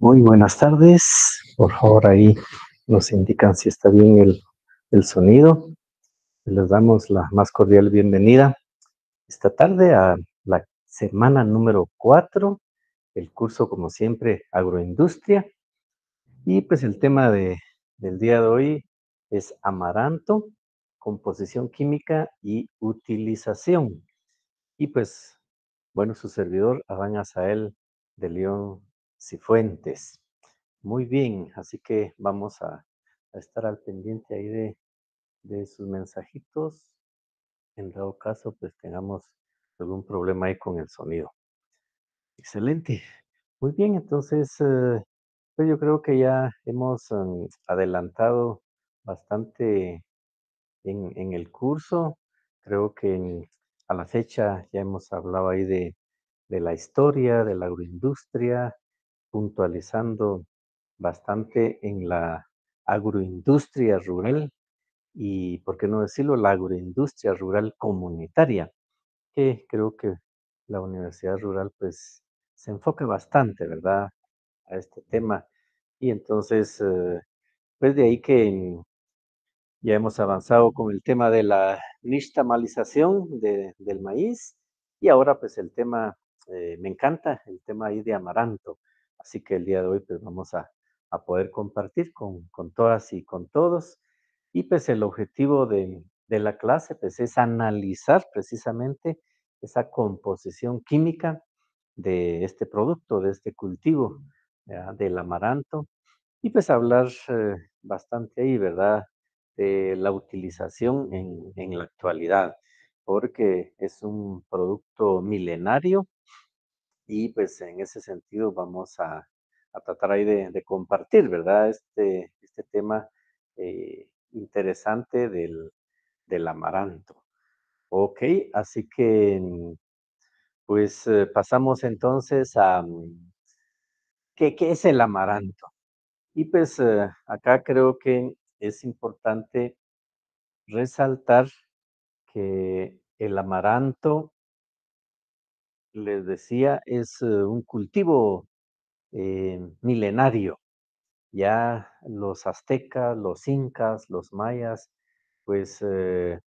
Muy buenas tardes. Por favor, ahí nos indican si está bien el, sonido. Les damos la más cordial bienvenida esta tarde a la semana número 4, el curso, como siempre, agroindustria. Y pues el tema del día de hoy es amaranto, composición química y utilización. Y pues, bueno, su servidor, Adán Azael de León Cifuentes. Muy bien, así que vamos a, estar al pendiente ahí de, sus mensajitos. En dado caso, pues tengamos algún problema ahí con el sonido. Excelente. Muy bien, entonces, eh, pues yo creo que ya hemos em, adelantado bastante en, el curso. Creo que a la fecha ya hemos hablado ahí de, de la historia de la agroindustria, puntualizando bastante en la agroindustria rural y, por qué no decirlo, la agroindustria rural comunitaria, que creo que la Universidad Rural pues se enfoca bastante, ¿verdad?, a este tema. Y entonces, eh, pues de ahí que ya hemos avanzado con el tema de la nixtamalización del maíz y ahora pues el tema, eh, me encanta el tema ahí de amaranto. Así que el día de hoy pues vamos a, poder compartir con, todas y con todos. Y pues el objetivo de, la clase pues es analizar precisamente esa composición química de este producto, de este cultivo, del amaranto, y pues hablar eh, bastante ahí, ¿verdad? de este, la utilización en, la actualidad, porque es un producto milenario y pues en ese sentido vamos a, tratar ahí de, compartir, ¿verdad? Este, este tema eh, interesante del, amaranto. Ok, así que mm, pues eh, pasamos entonces a mm, ¿qué, es el amaranto. Y pues eh, acá creo que es importante resaltar que el amaranto, les decía, es eh, un cultivo eh, milenario. Ya los aztecas, los incas, los mayas, pues eh,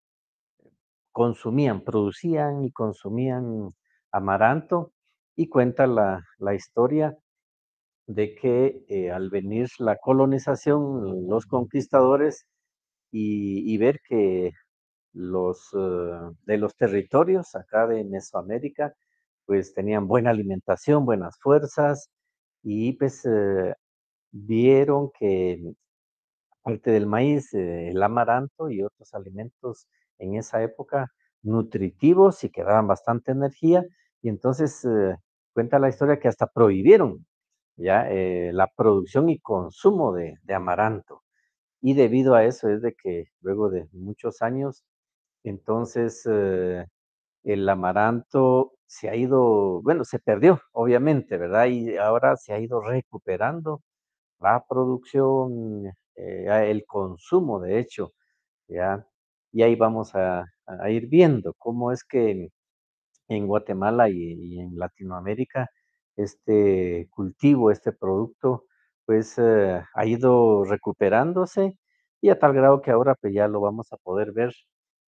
consumían, producían y consumían amaranto y cuenta la historia de que eh, al venir la colonización, los conquistadores y, ver que los eh, de los territorios acá de Mesoamérica, pues tenían buena alimentación, buenas fuerzas y pues eh, vieron que parte del maíz, el amaranto y otros alimentos en esa época nutritivos y que daban bastante energía y entonces cuenta la historia que hasta prohibieron ya eh, la producción y consumo de, amaranto. Y debido a eso es de que luego de muchos años, entonces eh, el amaranto se ha ido, bueno, se perdió, obviamente, ¿verdad? Y ahora se ha ido recuperando la producción, eh, el consumo, de hecho, ¿ya? Y ahí vamos a, ir viendo cómo es que en Guatemala y en Latinoamérica este cultivo, este producto, pues eh, ha ido recuperándose y a tal grado que ahora pues ya lo vamos a poder ver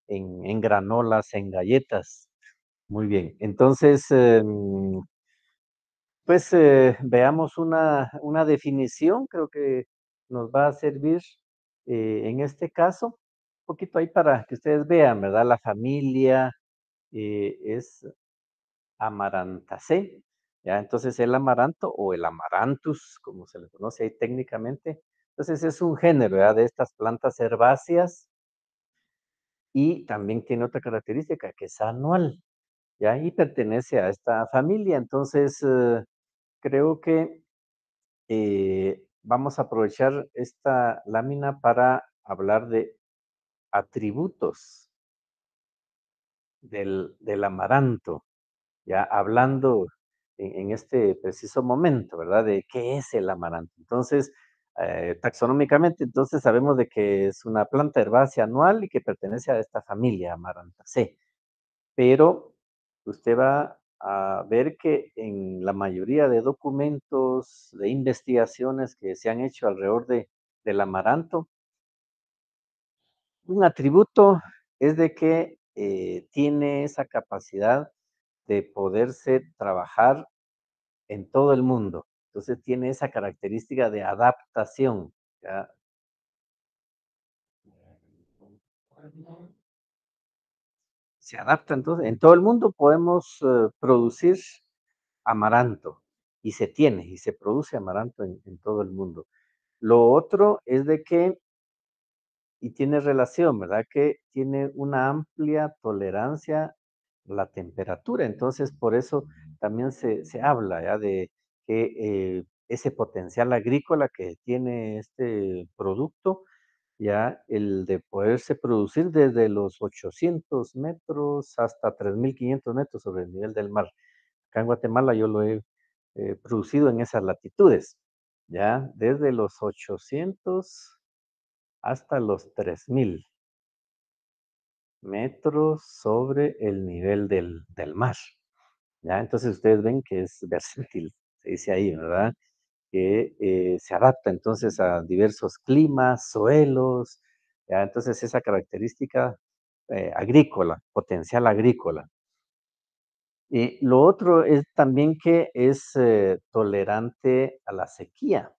en, granolas, en galletas. Muy bien, entonces em, pues eh, veamos una, una, definición, creo que nos va a servir eh, en este caso, un poquito ahí para que ustedes vean, ¿verdad? La familia es amarantacé, entonces el amaranto o el amarantus, como se le conoce ahí técnicamente, entonces es un género de estas plantas herbáceas y también tiene otra característica que es anual, Y pertenece a esta familia, entonces eh, creo que eh, vamos a aprovechar esta lámina para hablar de atributos del, del amaranto, ya hablando en, este preciso momento, ¿verdad? De qué es el amaranto. Entonces, eh, taxonómicamente, entonces sabemos de que es una planta herbácea anual y que pertenece a esta familia sí. Pero usted va a ver que en la mayoría de documentos, de investigaciones que se han hecho alrededor de, del amaranto, un atributo es de que eh, tiene esa capacidad de poderse trabajar en todo el mundo. Entonces tiene esa característica de adaptación. Se adapta entonces. En todo el mundo podemos eh, producir amaranto y se tiene y se produce amaranto en todo el mundo. Lo otro es de que, y tiene relación, ¿verdad? Que tiene una amplia tolerancia la temperatura. Entonces, por eso también se, habla ya de que eh, ese potencial agrícola que tiene este producto, ya el de poderse producir desde los 800 metros hasta 3.500 metros sobre el nivel del mar. Acá en Guatemala yo lo he eh, producido en esas latitudes, ya desde los 800 hasta los 3.000 metros sobre el nivel del, mar. ¿ya? Entonces ustedes ven que es versátil, se dice ahí, ¿verdad? Que eh, se adapta entonces a diversos climas, suelos, ¿ya? entonces esa característica eh, agrícola, potencial agrícola. Y lo otro es también que es eh, tolerante a la sequía.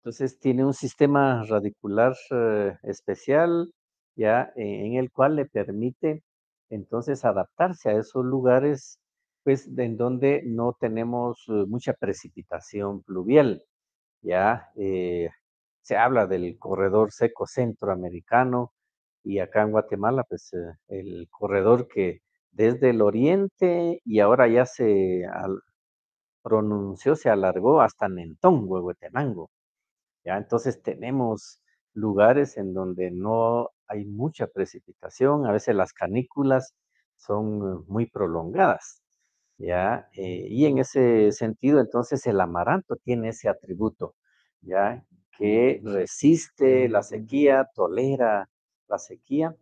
Entonces tiene un sistema radicular eh, especial, ya e-, en el cual le permite entonces adaptarse a esos lugares, pues en donde no tenemos eh, mucha precipitación pluvial. Ya eh, se habla del corredor seco centroamericano y acá en Guatemala, pues el corredor que desde el oriente y ahora ya se pronunció, se alargó hasta Nentón, Huehuetenango. Entonces tenemos lugares en donde no hay mucha precipitación, a veces las canículas son muy prolongadas, ¿ya? Eh, y en ese sentido, entonces el amaranto tiene ese atributo, ¿ya? Que resiste la mm. sequía, tolera la sequía,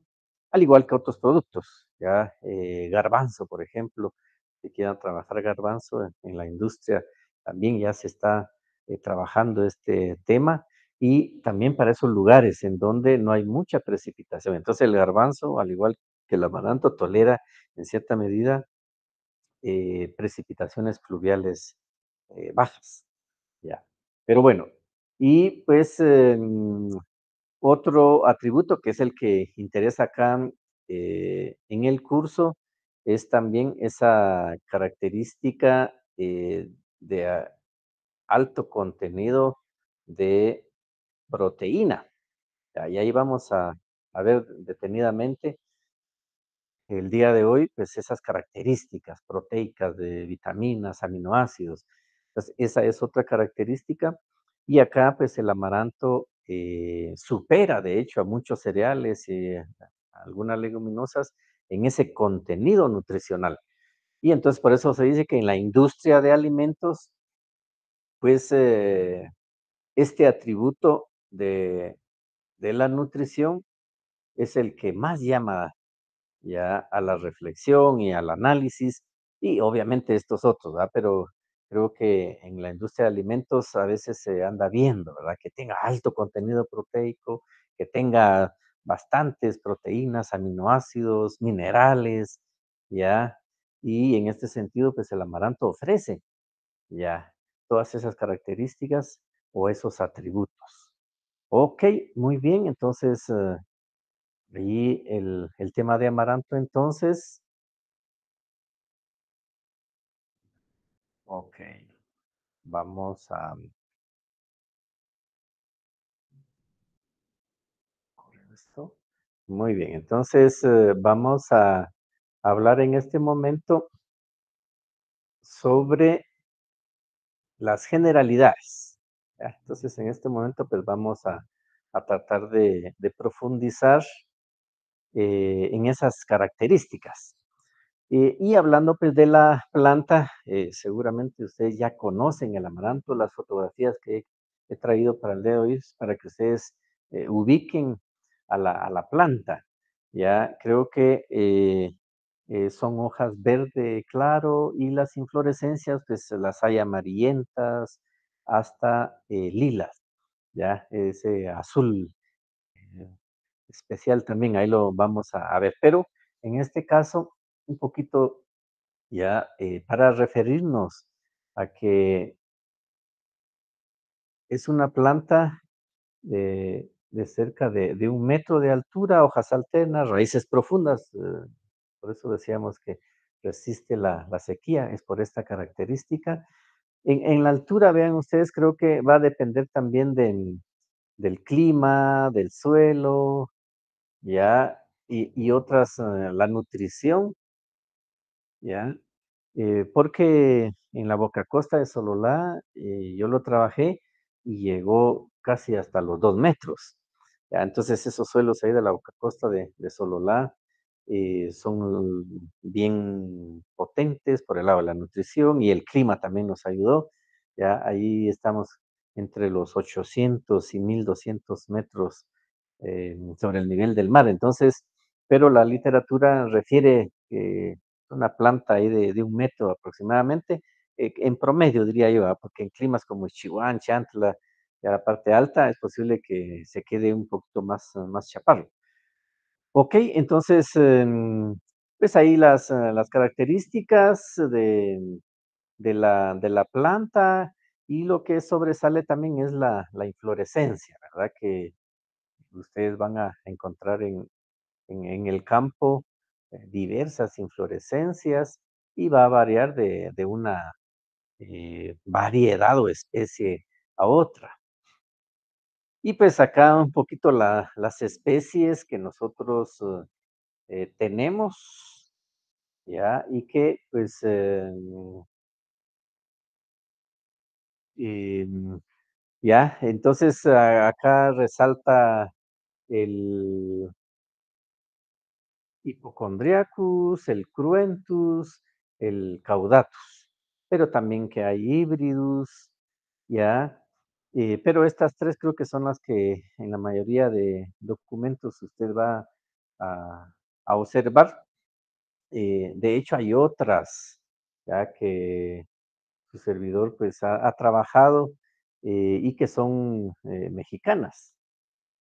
al igual que otros productos, ¿ya? Eh, garbanzo, por ejemplo, si quieran trabajar garbanzo en la industria, también ya se está eh, trabajando este tema y también para esos lugares en donde no hay mucha precipitación. Entonces el garbanzo, al igual que el amaranto, tolera en cierta medida eh, precipitaciones fluviales eh, bajas. Ya. Pero bueno, y pues em, otro atributo que es el que interesa acá en el curso es también esa característica de ah, alto contenido de proteína. Y ahí vamos a, ver detenidamente el día de hoy, pues esas características proteicas de vitaminas, aminoácidos. esa es otra característica. Y acá, pues el amaranto eh, supera, de hecho, a muchos cereales y algunas leguminosas en ese contenido nutricional. Y entonces, por eso se dice que en la industria de alimentos pues eh, este atributo de, de, la nutrición es el que más llama ya a la reflexión y al análisis y obviamente estos otros, ¿verdad? pero creo que en la industria de alimentos a veces se anda viendo, ¿verdad? Que tenga alto contenido proteico, que tenga bastantes proteínas, aminoácidos, minerales, ¿ya? Y en este sentido, pues el amaranto ofrece, ¿ya? todas esas características o esos atributos. Ok, muy bien, entonces, y eh, el, tema de amaranto, entonces. Ok, vamos a... Muy bien, entonces eh, vamos a hablar en este momento sobre las generalidades. Entonces, en este momento, pues vamos a, tratar de, profundizar eh, en esas características. Eh, y hablando pues de la planta, eh, seguramente ustedes ya conocen el amaranto, las fotografías que he traído para el día de hoy, para que ustedes ubiquen a la, a la, planta. Ya creo que eh, son hojas verde claro y las inflorescencias pues las hay amarillentas hasta eh, lilas, ya ese azul eh, especial también, ahí lo vamos a, ver, pero en este caso un poquito ya para referirnos a que es una planta de, cerca de, un metro de altura, hojas alternas, raíces profundas, por eso decíamos que resiste la, sequía, es por esta característica. En, la altura, vean ustedes, creo que va a depender también del, clima, del suelo, ya, y, otras, eh, la nutrición, ya, eh, porque en la Boca Costa de Sololá eh, yo lo trabajé y llegó casi hasta los dos metros. entonces esos suelos ahí de la Boca Costa de Sololá eh, son bien potentes por el lado de la nutrición y el clima también nos ayudó. Ya ahí estamos entre los 800 y 1200 metros eh, sobre el nivel del mar. Entonces, pero la literatura refiere que eh, una planta ahí de, un metro aproximadamente, en promedio diría yo, ¿ah? porque en climas como Chihuahua, Chantla, y a la parte alta es posible que se quede un poquito más, más chaparro. Ok, entonces, em, pues ahí las, eh, características de, la, planta y lo que sobresale también es la, inflorescencia, ¿verdad? Que ustedes van a encontrar en, en, el campo eh, diversas inflorescencias y va a variar de, una eh, variedad o especie a otra. Y pues acá un poquito las especies que nosotros eh, eh, tenemos, ¿ya? Y que pues... Eh, mm, ya, entonces acá resalta el hipocondriacus, el cruentus, el caudatus, pero también que hay híbridos, ya, eh, pero estas tres creo que son las que en la mayoría de documentos usted va a, observar. Eh, de hecho, hay otras, ya que su servidor pues ha, trabajado eh, y que son mexicanas.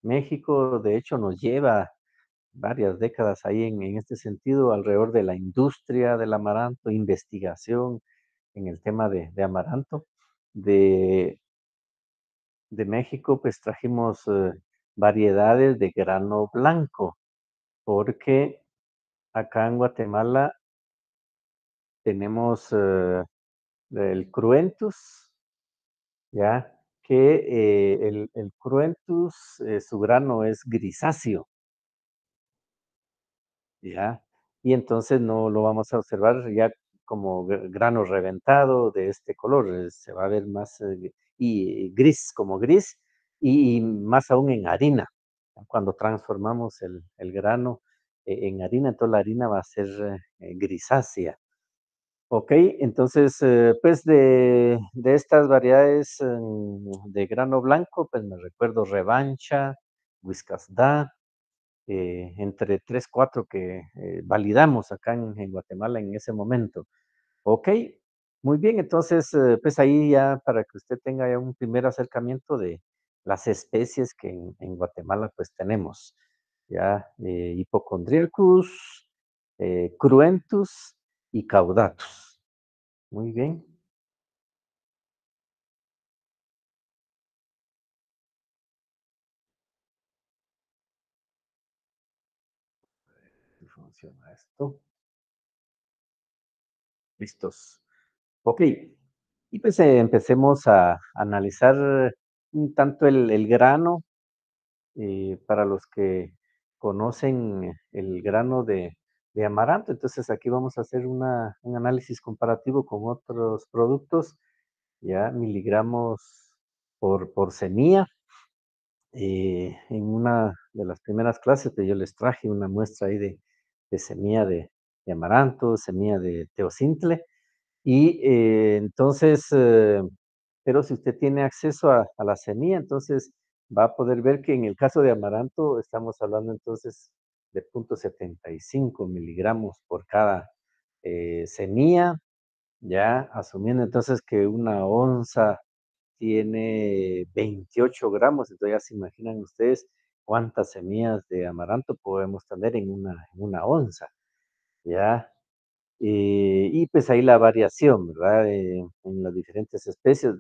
México, de hecho, nos lleva varias décadas ahí en, en, este sentido, alrededor de la industria del amaranto, investigación en el tema de, de amaranto, de de México, pues trajimos eh, variedades de grano blanco, porque acá en Guatemala tenemos eh, el cruentus, ¿ya? Que eh, el, el, cruentus, su grano es grisáceo, ¿ya? Y entonces no lo vamos a observar ya como grano reventado de este color, se va a ver más y gris, como gris, y, más aún en harina. Cuando transformamos el, grano eh, en harina, entonces la harina va a ser eh, grisácea. Ok, entonces, eh, pues de, estas variedades mm, de grano blanco, pues me recuerdo revancha, Whiskas entre tres, cuatro que validamos acá en, en, Guatemala en ese momento. Ok, muy bien, entonces, eh, pues ahí ya para que usted tenga ya un primer acercamiento de las especies que en, Guatemala pues tenemos. Ya eh, hipocondriacus, eh, cruentus y caudatus. Muy bien. si funciona esto. Listos. Ok, y pues eh, empecemos a analizar un tanto el, grano. Eh, para los que conocen el grano de, amaranto, entonces aquí vamos a hacer un análisis comparativo con otros productos, ya miligramos por, por semilla. Eh, en una de las primeras clases que pues, yo les traje una muestra ahí de, semilla de, de amaranto, semilla de teosintle, y eh, entonces, eh, pero si usted tiene acceso a, la semilla, entonces va a poder ver que en el caso de amaranto estamos hablando entonces de 0.75 miligramos por cada eh, semilla, ya asumiendo entonces que una onza tiene 28 gramos, entonces ya se imaginan ustedes cuántas semillas de amaranto podemos tener en una, en una onza, ya eh, y pues ahí la variación, ¿verdad? Eh, en las diferentes especies,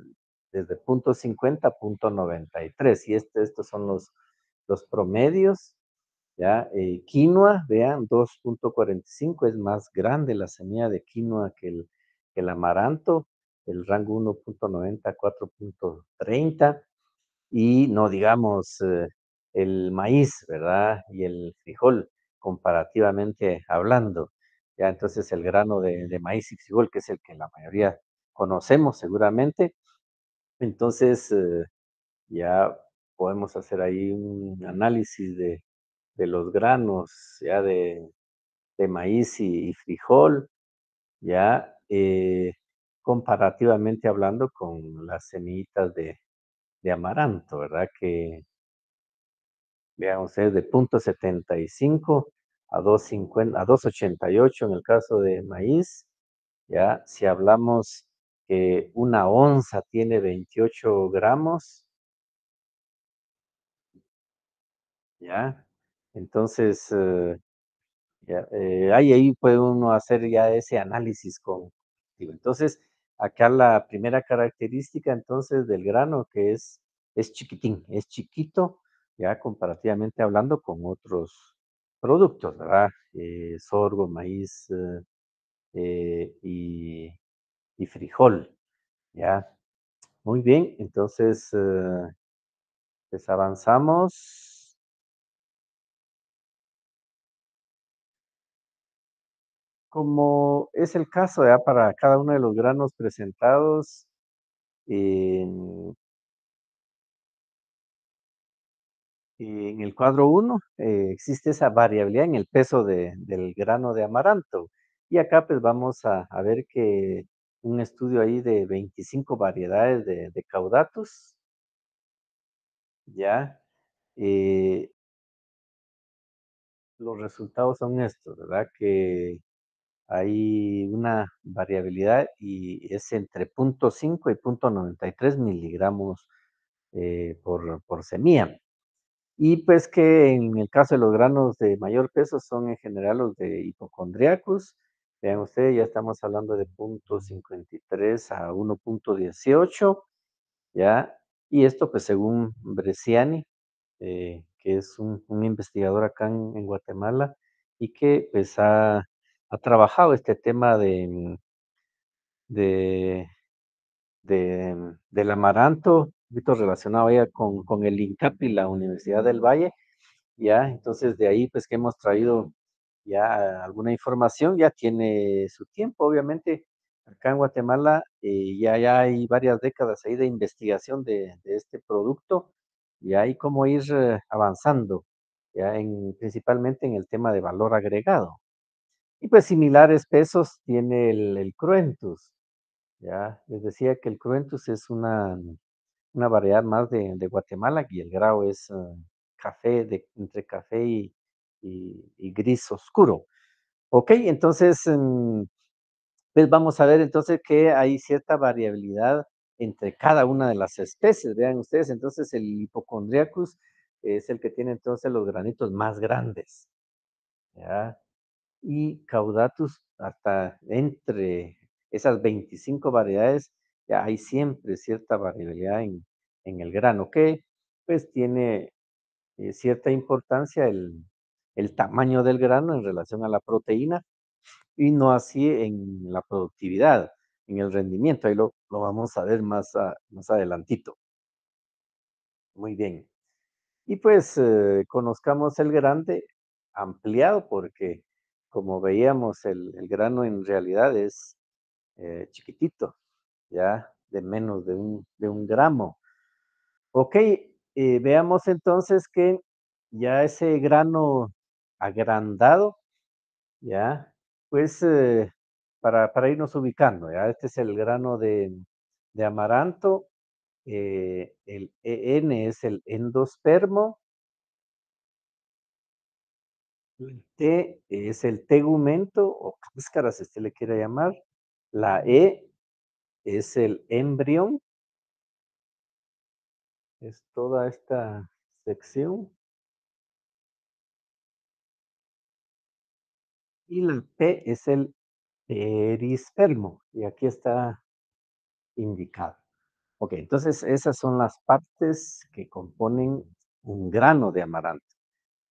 desde punto 50 a 93. Y este, estos son los, los promedios. ¿ya? Eh, quinoa, vean, 2.45 es más grande la semilla de quinoa que el, el amaranto, el rango 1.90 4.30. Y no digamos eh, el maíz, ¿verdad? Y el frijol, comparativamente hablando. Ya entonces el grano de, maíz y frijol, que es el que la mayoría conocemos seguramente, entonces eh, ya podemos hacer ahí un análisis de, los granos, ya de, maíz y, frijol, ya eh, comparativamente hablando con las semillitas de, amaranto, ¿verdad? Que veamos, ustedes, de 0.75 a 2.50, a 2.88 en el caso de maíz, ya si hablamos que una onza tiene 28 gramos, ya, entonces eh, ya, eh, ahí, puede uno hacer ya ese análisis con, entonces acá la primera característica entonces del grano que es, es chiquitín, es chiquito, ya comparativamente hablando con otros Productos, ¿verdad? Eh, sorgo, maíz, eh, eh, y, frijol, ¿ya? Muy bien, entonces, pues, avanzamos. Como es el caso, ¿ya? Para cada uno de los granos presentados, Y eh, en el cuadro 1 eh, existe esa variabilidad en el peso del grano de amaranto. Y acá pues vamos a, ver que un estudio ahí de 25 variedades de, de caudatus, ¿ya? Eh los resultados son estos, ¿verdad? Que hay una variabilidad y es entre 0.5 y 0.93 miligramos por, por semilla. Y pues que en el caso de los granos de mayor peso son en general los de hipocondriacos. Vean ustedes, ya estamos hablando de 0.53 a 1.18, ¿ya? Y esto pues según Bresciani, eh, que es un, investigador acá en, Guatemala y que pues ha, trabajado este tema de, de, del amaranto poquito relacionado ya con, el INCAP y la Universidad del Valle, ya, entonces de ahí pues que hemos traído ya alguna información, ya tiene su tiempo, obviamente, acá en Guatemala eh, ya, hay varias décadas ahí de investigación de, este producto, y hay cómo ir eh, avanzando, ya principalmente en el tema de valor agregado. Y pues similares pesos tiene el, el Cruentus, ya, les decía que el Cruentus es una una variedad más de Guatemala y el grado es, ah, café de entre café y gris oscuro. Ok, entonces, em, pues, vamos a ver entonces que hay cierta variabilidad entre cada una de las especies, vean ustedes, entonces el hipocondriacus es el que tiene entonces los granitos más grandes, Y Caudatus hasta entre esas 25 variedades ya hay siempre cierta variabilidad en, el grano, que pues tiene eh, cierta importancia el, tamaño del grano en relación a la proteína y no así en la productividad, en el rendimiento. Ahí lo, vamos a ver más, más adelantito. Muy bien. Y pues eh, conozcamos el grande ampliado porque como veíamos el, grano en realidad es eh, chiquitito, ya de menos de un, de un gramo. Ok, eh, veamos entonces que ya ese grano agrandado, ya, pues eh, para, irnos ubicando, ya, este es el grano de, amaranto, eh, el EN es el endospermo, el T es el tegumento o cáscaras, este le quiere llamar, la E es el embrión. Es toda esta sección. Y la P es el perispermo. Y aquí está indicado. Ok, entonces esas son las partes que componen un grano de amaranto.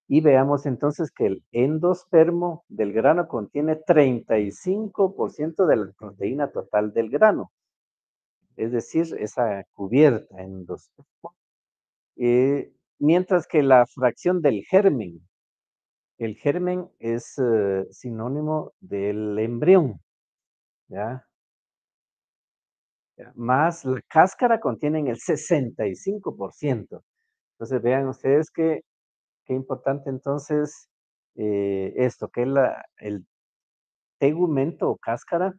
Y veamos entonces que el endospermo del grano contiene 35% de la proteína total del grano es decir, esa cubierta en dos. Eh, mientras que la fracción del germen, el germen es eh, sinónimo del embrión, ¿ya? Más la cáscara contienen el 65%. Entonces vean ustedes que qué importante entonces eh, esto, que es el tegumento o cáscara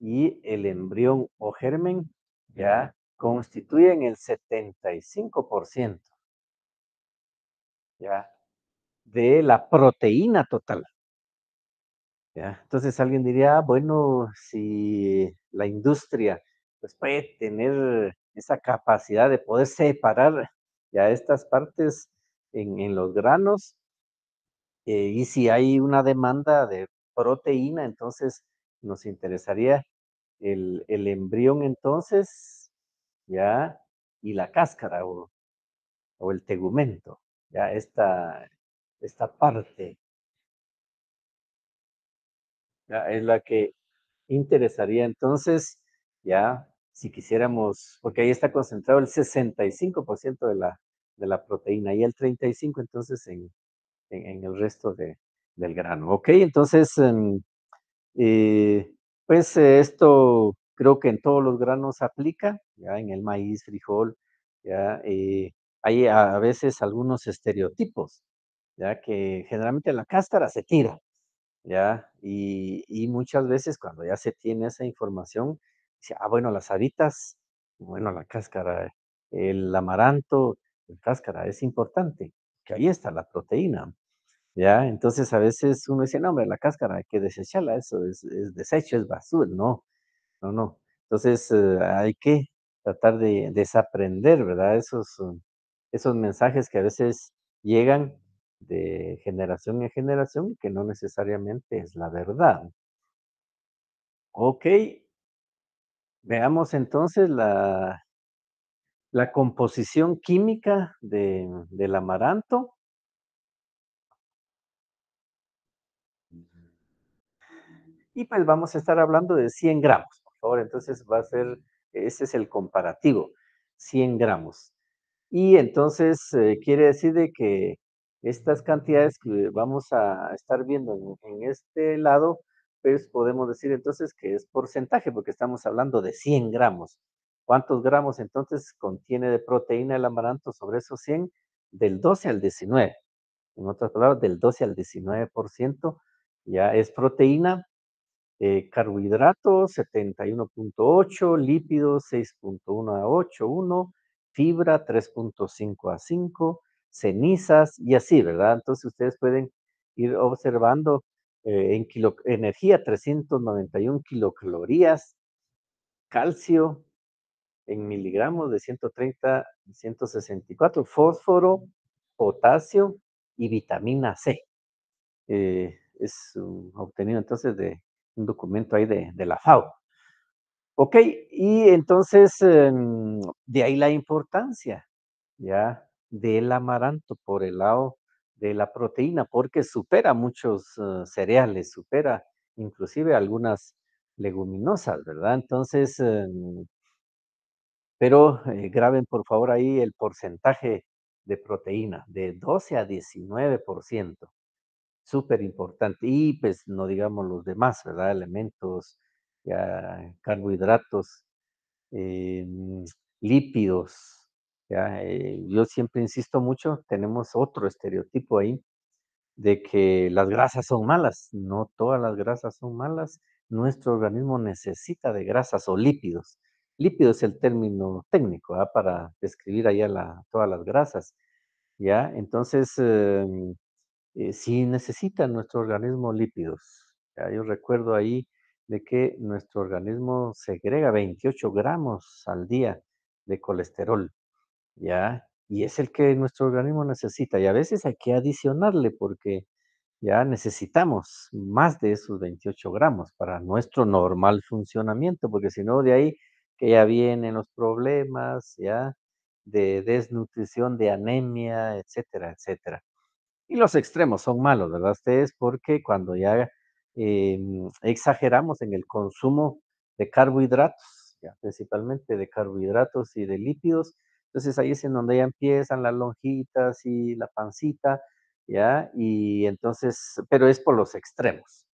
y el embrión o germen ya constituyen el 75% de la proteína total. Entonces alguien diría, ah, bueno, si la industria pues, puede tener esa capacidad de poder separar ya estas partes en, los granos, eh, y si hay una demanda de proteína, entonces nos interesaría el, embrión entonces, ¿ya? Y la cáscara o, el tegumento, ¿ya? Esta, esta parte ¿ya? es la que interesaría entonces, ¿ya? Si quisiéramos, porque ahí está concentrado el 65% de la, de la proteína y el 35% entonces en, el resto de, del grano. Ok, entonces em, eh, pues eh, esto creo que en todos los granos aplica, ya en el maíz, frijol, ya eh, hay a veces algunos estereotipos, ya que generalmente la cáscara se tira, ya, y, y muchas veces cuando ya se tiene esa información, dice, ah, bueno, las habitas, bueno, la cáscara, el amaranto, la cáscara es importante, que ahí está la proteína, entonces a veces uno dice, no, hombre, la cáscara hay que desecharla, eso es, desecho, es basura, no, no, no. Entonces eh, hay que tratar de desaprender, ¿verdad? Esos, eh, esos mensajes que a veces llegan de generación en generación, que no necesariamente es la verdad. Ok, veamos entonces la, la composición química del amaranto. y pues vamos a estar hablando de 100 gramos, por favor, entonces va a ser, ese es el comparativo, 100 gramos. Y entonces eh, quiere decir de que estas cantidades que vamos a estar viendo en, en, este lado, pues podemos decir entonces que es porcentaje, porque estamos hablando de 100 gramos. ¿Cuántos gramos entonces contiene de proteína el amaranto sobre esos 100? Del 12 al 19. En otras palabras, del 12 al 19% ya es proteína carbohidratos 71.8, lípidos 6.1 a 8.1, fibra 3.5 a 5, cenizas y así, ¿verdad? Entonces ustedes pueden ir observando eh, en energía 391 kilocalorías, calcio en miligramos de 130 164, fósforo, potasio y vitamina C. Eh, es mm, obtenido entonces de un documento ahí de, la FAO. Ok, y entonces em, de ahí la importancia ya del amaranto por el lado de la proteína, porque supera muchos eh, cereales, supera inclusive algunas leguminosas, ¿verdad? Entonces, em, pero eh, graben por favor ahí el porcentaje de proteína, de 12 a 19% súper importante. Y pues no digamos los demás, ¿verdad? Elementos, carbohidratos, em, lípidos. ¿ya? Eh, yo siempre insisto mucho, tenemos otro estereotipo ahí de que las grasas son malas. No todas las grasas son malas. Nuestro organismo necesita de grasas o lípidos. Lípido es el término técnico ¿ah? para describir allá la, todas las grasas. ¿ya? Entonces, em, eh, si necesitan nuestro organismo lípidos. Ya, yo recuerdo ahí de que nuestro organismo segrega 28 gramos al día de colesterol, ¿ya? Y es el que nuestro organismo necesita. Y a veces hay que adicionarle porque ya necesitamos más de esos 28 gramos para nuestro normal funcionamiento, porque si no, de ahí que ya vienen los problemas, ¿ya? De desnutrición, de anemia, etcétera, etcétera. Y los extremos son malos, ¿verdad? Ustedes, porque cuando ya em, exageramos en el consumo de carbohidratos, principalmente de carbohidratos y de lípidos, entonces ahí es en donde ya empiezan las lonjitas y la pancita, ¿ya? Y entonces, pero es por los extremos,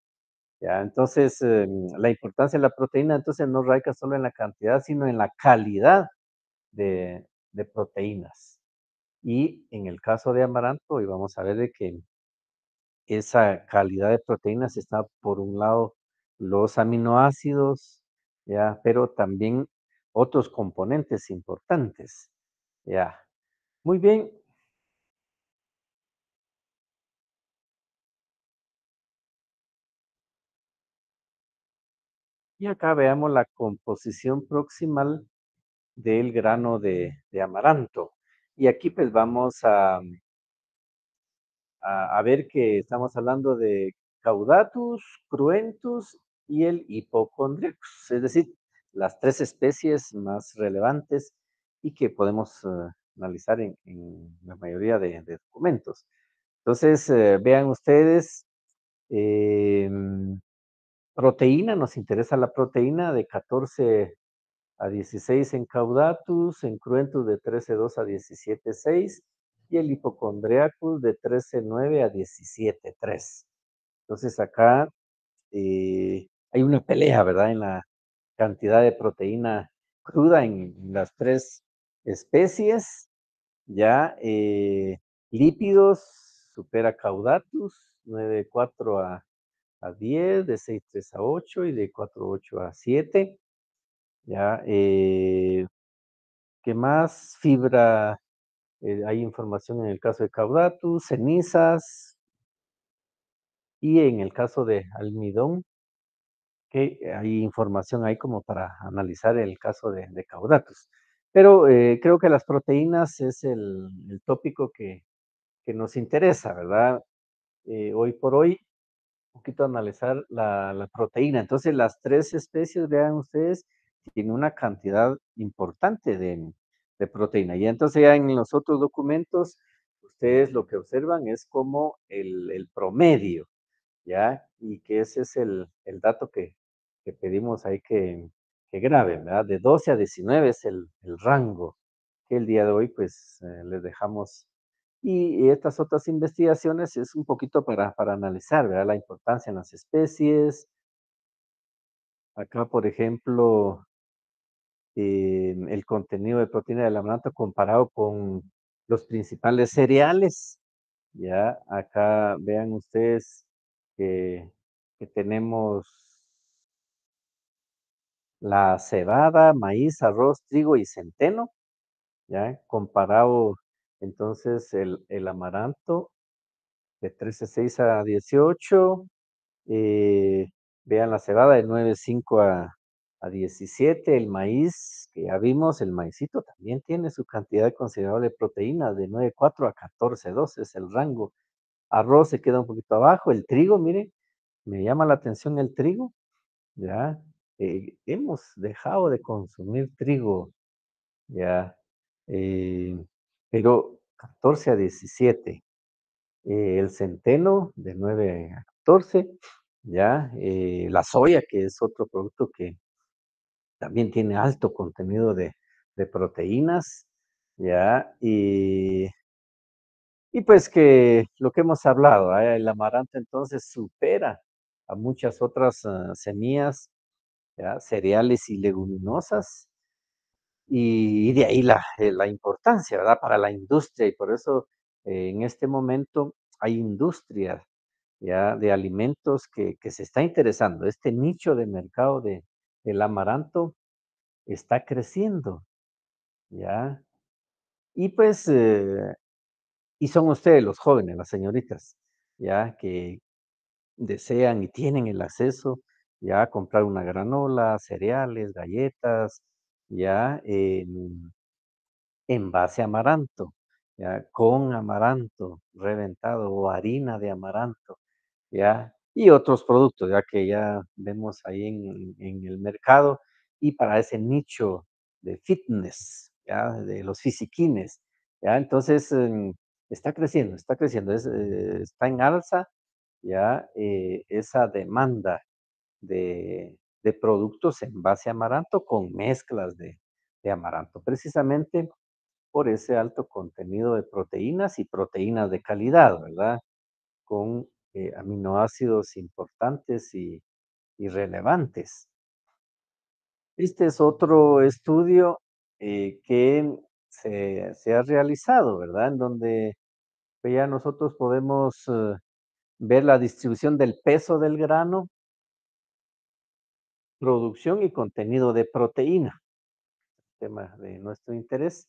¿ya? Entonces, em, la importancia de la proteína, entonces no radica solo en la cantidad, sino en la calidad de proteínas, y en el caso de amaranto, y vamos a ver de que esa calidad de proteínas está por un lado los aminoácidos, ya, pero también otros componentes importantes, ya. Muy bien. Y acá veamos la composición proximal del grano de amaranto. Y aquí pues vamos mm, a, a, ver que estamos hablando de caudatus, cruentus y el hipocondriacus, es decir, las tres especies más relevantes y que podemos eh, analizar en, la mayoría de, documentos. Entonces, eh, vean ustedes, em, proteína, nos interesa la proteína de 14 a 16 en caudatus, en cruentus de 13.2 a 17.6 y el hipocondriacus de 13.9 a 17.3. Entonces acá eh, hay una pelea, ¿verdad? En la cantidad de proteína cruda en, las tres especies, ya eh, lípidos supera caudatus 9.4 a, a 10, de 6.3 a 8 y de 4.8 a 7 ¿ya? Eh, ¿Qué más? Fibra, eh, hay información en el caso de caudatus, cenizas, y en el caso de almidón, que hay información ahí como para analizar el caso de, caudatus. Pero eh, creo que las proteínas es el, tópico que, que, nos interesa, ¿verdad? Eh, hoy por hoy, un poquito analizar la, la, proteína. Entonces, las tres especies, vean ustedes, tiene una cantidad importante de, proteína. Y entonces ya en los otros documentos, ustedes lo que observan es como el, promedio, ¿ya? Y que ese es el, dato que, pedimos ahí que, que graben, ¿verdad? De 12 a 19 es el, rango que el día de hoy pues eh, les dejamos. Y, estas otras investigaciones es un poquito para, para analizar, ¿verdad? La importancia en las especies. Acá, por ejemplo, el contenido de proteína del amaranto comparado con los principales cereales. Ya acá vean ustedes que, tenemos la cebada, maíz, arroz, trigo y centeno, ya comparado entonces el, el amaranto de 13,6 a 18, eh, vean la cebada de 9,5 a a 17, el maíz, que ya vimos, el maicito también tiene su cantidad considerable de proteínas, de 9,4 a 14,2 es el rango. Arroz se queda un poquito abajo, el trigo, mire, me llama la atención el trigo, ya, eh, hemos dejado de consumir trigo, ya, eh, pero 14 a 17, eh, el centeno de 9 a 14, ya, la soya, que es otro producto que también tiene alto contenido de, proteínas, ¿ya? Y, y, pues que lo que hemos hablado, ¿eh? el amaranto entonces supera a muchas otras ah, semillas, ¿ya? cereales y leguminosas, y, de ahí eh, la, importancia, ¿verdad? Para la industria, y por eso eh, en este momento hay industria, ¿ya? De alimentos que, que se está interesando, este nicho de mercado de, el amaranto está creciendo, ¿ya? Y pues, eh, y son ustedes los jóvenes, las señoritas, ¿ya? Que desean y tienen el acceso, ¿ya? A comprar una granola, cereales, galletas, ¿ya? En, en base a amaranto, ¿ya? Con amaranto reventado o harina de amaranto, ¿ya? y otros productos, ya que ya vemos ahí en, el mercado y para ese nicho de fitness, ¿ya? de los fisiquines. ¿ya? Entonces, em, está creciendo, está creciendo, eh, está en alza ya eh, esa demanda de, productos en base a amaranto con mezclas de, de amaranto, precisamente por ese alto contenido de proteínas y proteínas de calidad, ¿verdad? Con eh, aminoácidos importantes y, relevantes. Este es otro estudio eh, que se, ha realizado, ¿verdad? En donde pues, ya nosotros podemos eh, ver la distribución del peso del grano, producción y contenido de proteína, tema de nuestro interés.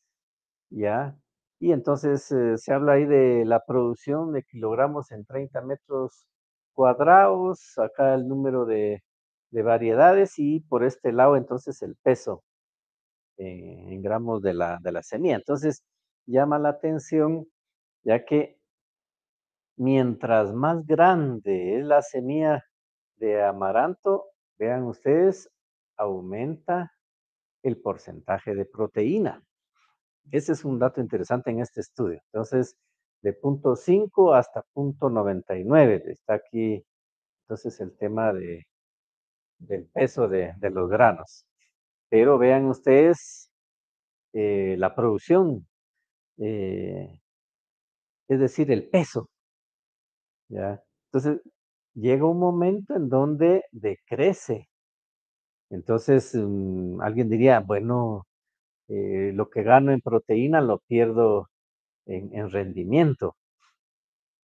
Ya y entonces eh, se habla ahí de la producción de kilogramos en 30 metros cuadrados, acá el número de, variedades y por este lado entonces el peso eh, en gramos de la semilla. Entonces llama la atención ya que mientras más grande es la semilla de amaranto, vean ustedes, aumenta el porcentaje de proteína. Ese es un dato interesante en este estudio. Entonces, de punto 5 hasta punto 99 está aquí, entonces, el tema del peso de, los granos. Pero vean ustedes eh, la producción, eh, es decir, el peso. ¿ya? Entonces, llega un momento en donde decrece. Entonces, mm, alguien diría, bueno, eh, lo que gano en proteína lo pierdo en, rendimiento.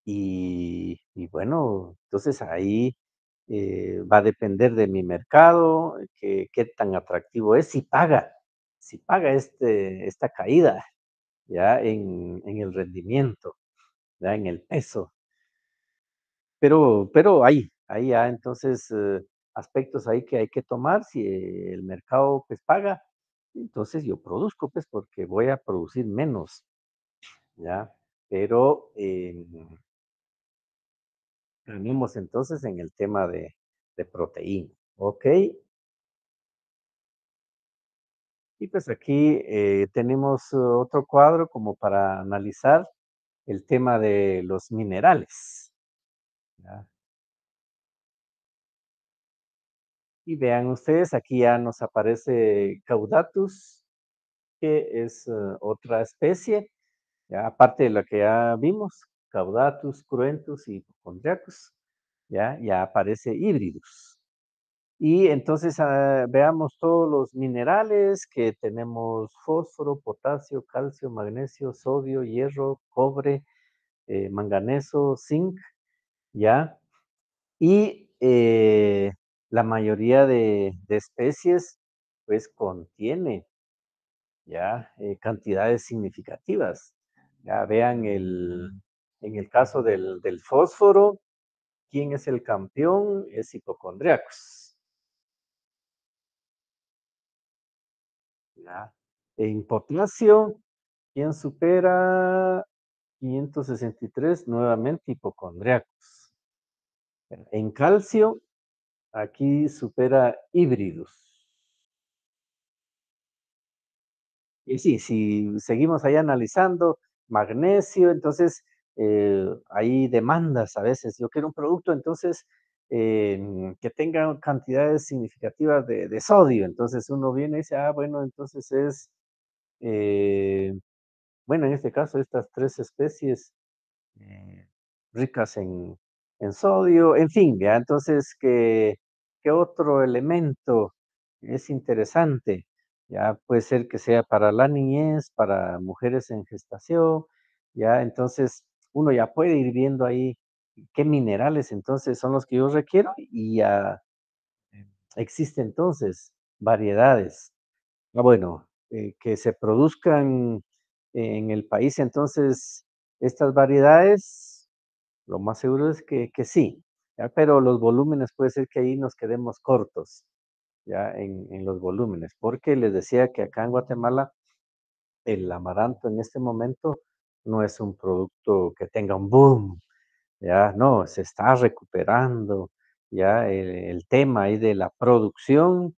Y, bueno, entonces ahí eh, va a depender de mi mercado, que, qué tan atractivo es, si paga, si paga este, esta caída ya en, el rendimiento, ya en el peso. Pero, pero ahí ahí ya entonces eh, aspectos ahí que hay que tomar, si el mercado pues paga, entonces yo produzco, pues, porque voy a producir menos, ¿ya? Pero eh, em venimos entonces en el tema de, de proteína, ¿ok? Y pues aquí eh, tenemos otro cuadro como para analizar el tema de los minerales. ¿ya? Y vean ustedes, aquí ya nos aparece Caudatus, que es eh, otra especie, aparte de la que ya vimos, Caudatus, Cruentus y Hipocondriacus, ya, ya aparece híbridos. Y entonces ah, veamos todos los minerales que tenemos fósforo, potasio, calcio, magnesio, sodio, hierro, cobre, eh, manganeso, zinc, ¿ya? Y eh, la mayoría de, especies pues contiene ya eh, cantidades significativas. Ya vean el, en el caso del, fósforo, ¿quién es el campeón? Es hipocondriacos. En potasio, ¿quién supera 563? Nuevamente hipocondriacos. En calcio, Aquí supera híbridos. Y sí, si seguimos ahí analizando, magnesio, entonces eh, hay demandas a veces. Yo quiero un producto, entonces, eh, que tenga cantidades significativas de, sodio. Entonces uno viene y dice, ah, bueno, entonces es, eh, bueno, en este caso, estas tres especies ricas en, en sodio, en fin, ya, entonces que otro elemento es interesante. Ya puede ser que sea para la niñez, para mujeres en gestación, ya entonces uno ya puede ir viendo ahí qué minerales entonces son los que yo requiero y ya eh, existe entonces variedades. Ah, bueno, eh, que se produzcan en el país entonces estas variedades, lo más seguro es que, que sí, pero los volúmenes puede ser que ahí nos quedemos cortos, ya en, los volúmenes, porque les decía que acá en Guatemala el amaranto en este momento no es un producto que tenga un boom, ya no, se está recuperando ya e-, el, tema ahí de la producción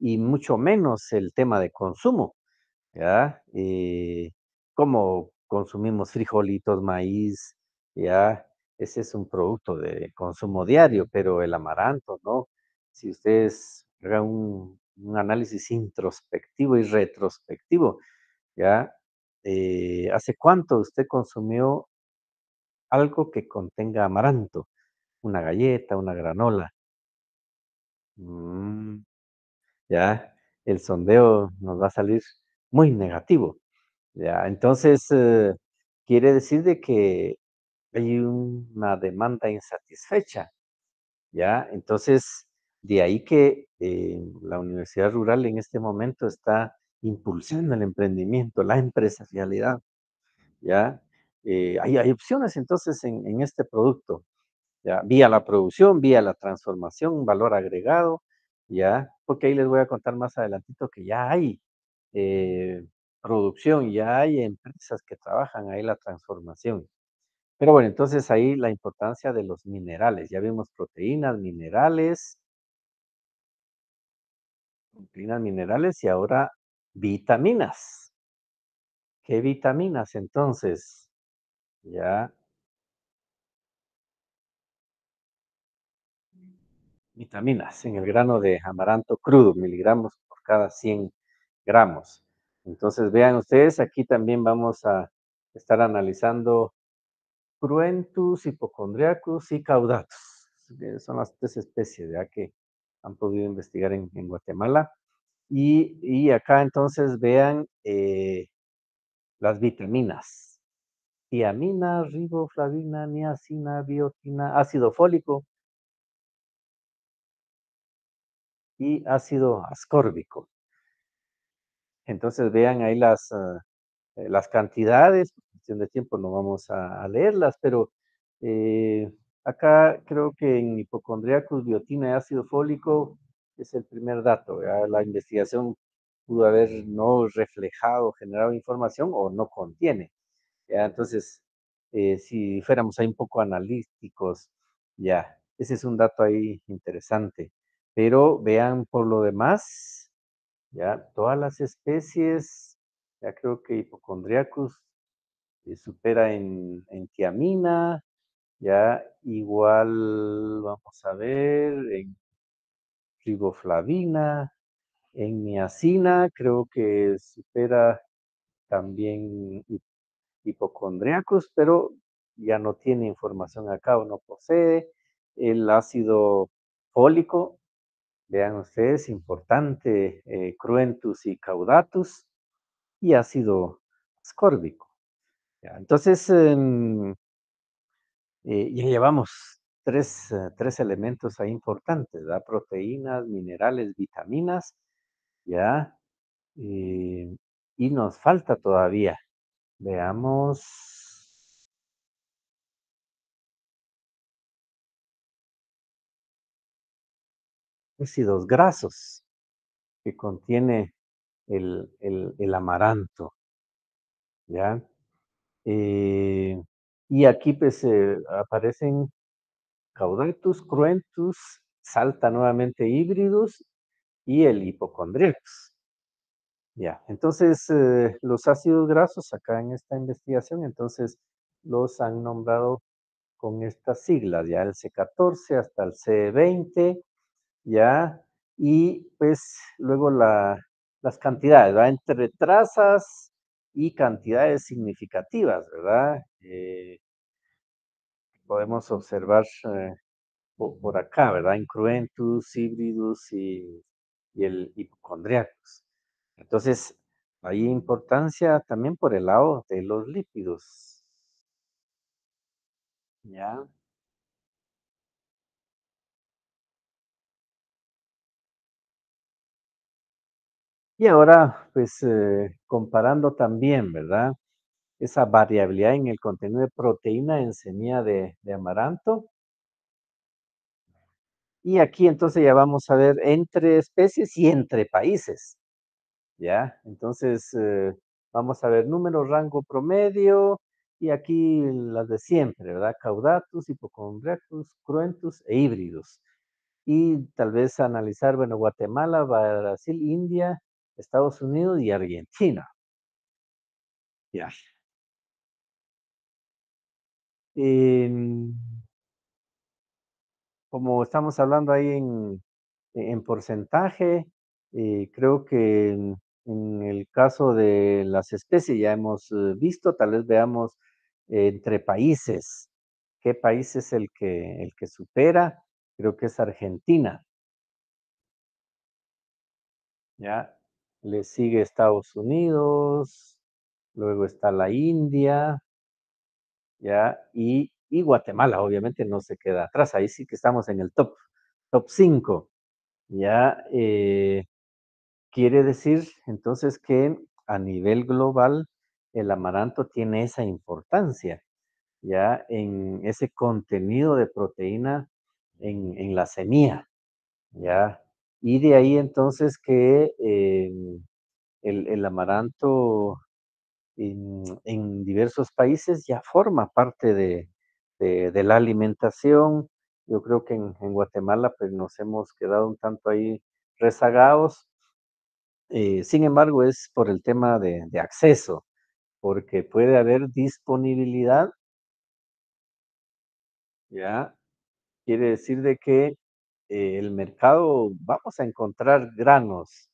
y mucho menos el tema de consumo, ya, y eh, cómo consumimos frijolitos, maíz, ya, ese es un producto de consumo diario, pero el amaranto, ¿no? Si ustedes hagan un, análisis introspectivo y retrospectivo, ¿ya? Eh, ¿Hace cuánto usted consumió algo que contenga amaranto? Una galleta, una granola. Mm, ya, el sondeo nos va a salir muy negativo. Ya, entonces, eh, quiere decir de que hay una demanda insatisfecha, ¿ya? Entonces, de ahí que eh, la Universidad Rural en este momento está impulsando el emprendimiento, la empresarialidad, ¿ya? Eh, hay, hay, opciones entonces en, este producto, ¿ya? Vía la producción, vía la transformación, valor agregado, ¿ya? Porque ahí les voy a contar más adelantito que ya hay eh, producción, ya hay empresas que trabajan ahí la transformación, pero bueno, entonces ahí la importancia de los minerales. Ya vimos proteínas, minerales, proteínas, minerales y ahora vitaminas. ¿Qué vitaminas entonces? Ya. Vitaminas en el grano de amaranto crudo, miligramos por cada 100 gramos. Entonces vean ustedes, aquí también vamos a estar analizando cruentus, hipocondriacus y caudatus. son las tres especies que han podido investigar en, Guatemala. Y, acá entonces vean eh, las vitaminas. Tiamina, riboflavina, niacina, biotina, ácido fólico y ácido ascórbico. Entonces vean ahí las, ah, eh, las cantidades, de tiempo no vamos a, leerlas, pero eh, acá creo que en hipocondriacus biotina y ácido fólico es el primer dato. La investigación pudo haber no reflejado, generado información o no contiene. Entonces, eh, si fuéramos ahí un poco analíticos, ya, ese es un dato ahí interesante. Pero vean por lo demás, ya, todas las especies, ya creo que hipocondriacus eh, supera en, tiamina, ya igual vamos a ver en riboflavina, en miacina, creo que supera también hipocondriacos, pero ya no tiene información acá o no posee. El ácido fólico, vean ustedes, importante, eh, cruentus y caudatus, y ácido ascórbico. Entonces, em, eh, ya llevamos tres, eh, tres, elementos ahí importantes, ¿verdad? Proteínas, minerales, vitaminas, ¿ya? Eh, y nos falta todavía. Veamos. Ácidos grasos que contiene el, el amaranto. ¿Ya? Eh, y aquí pues eh, aparecen caudatus, cruentus, salta nuevamente híbridos y el hipocondriacus. Ya, entonces eh, los ácidos grasos acá en esta investigación, entonces los han nombrado con estas siglas, ya el C14 hasta el C20, ya, y pues luego las cantidades, va entre trazas, y cantidades significativas, ¿verdad? Eh, podemos observar eh, por, acá, ¿verdad? Incruentus, híbridos y, y el hipocondriacus. Entonces, hay importancia también por el lado de los lípidos. ¿Ya? Y ahora, pues eh, comparando también, ¿verdad? Esa variabilidad en el contenido de proteína en semilla de, amaranto. Y aquí entonces ya vamos a ver entre especies y entre países. ¿Ya? Entonces eh, vamos a ver número, rango promedio, y aquí las de siempre, ¿verdad? Caudatus, hipocondriacus, cruentus e híbridos. Y tal vez analizar, bueno, Guatemala, Brasil, India Estados Unidos y Argentina. Ya. Em, como estamos hablando ahí en, en porcentaje, eh, creo que en, el caso de las especies ya hemos eh, visto, tal vez veamos entre países, qué país es el que, el que supera, creo que es Argentina. ¿Ya? le sigue Estados Unidos, luego está la India, ¿ya? Y, Guatemala, obviamente, no se queda atrás. Ahí sí que estamos en el top, top 5, ¿ya? Eh, quiere decir, entonces, que a nivel global, el amaranto tiene esa importancia, ¿ya? En ese contenido de proteína en, en la semilla, ¿ya? Y de ahí entonces que em, el, amaranto en, diversos países ya forma parte de, la alimentación. Yo creo que en, Guatemala pues, nos hemos quedado un tanto ahí rezagados. Eh, sin embargo, es por el tema de, de acceso, porque puede haber disponibilidad, ¿ya? Quiere decir de que eh, el mercado vamos a encontrar granos,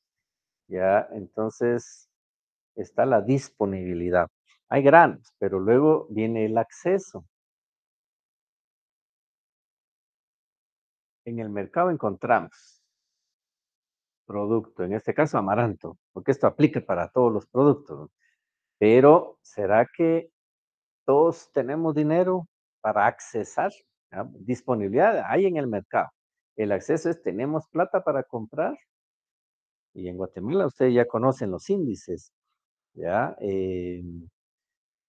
¿ya? Entonces está la disponibilidad. Hay granos, pero luego viene el acceso. En el mercado encontramos producto, en este caso amaranto, porque esto aplica para todos los productos. Pero, ¿será que todos tenemos dinero para accesar? Disponibilidad hay en el mercado. El acceso es, tenemos plata para comprar. Y en Guatemala ustedes ya conocen los índices, ¿ya? Eh,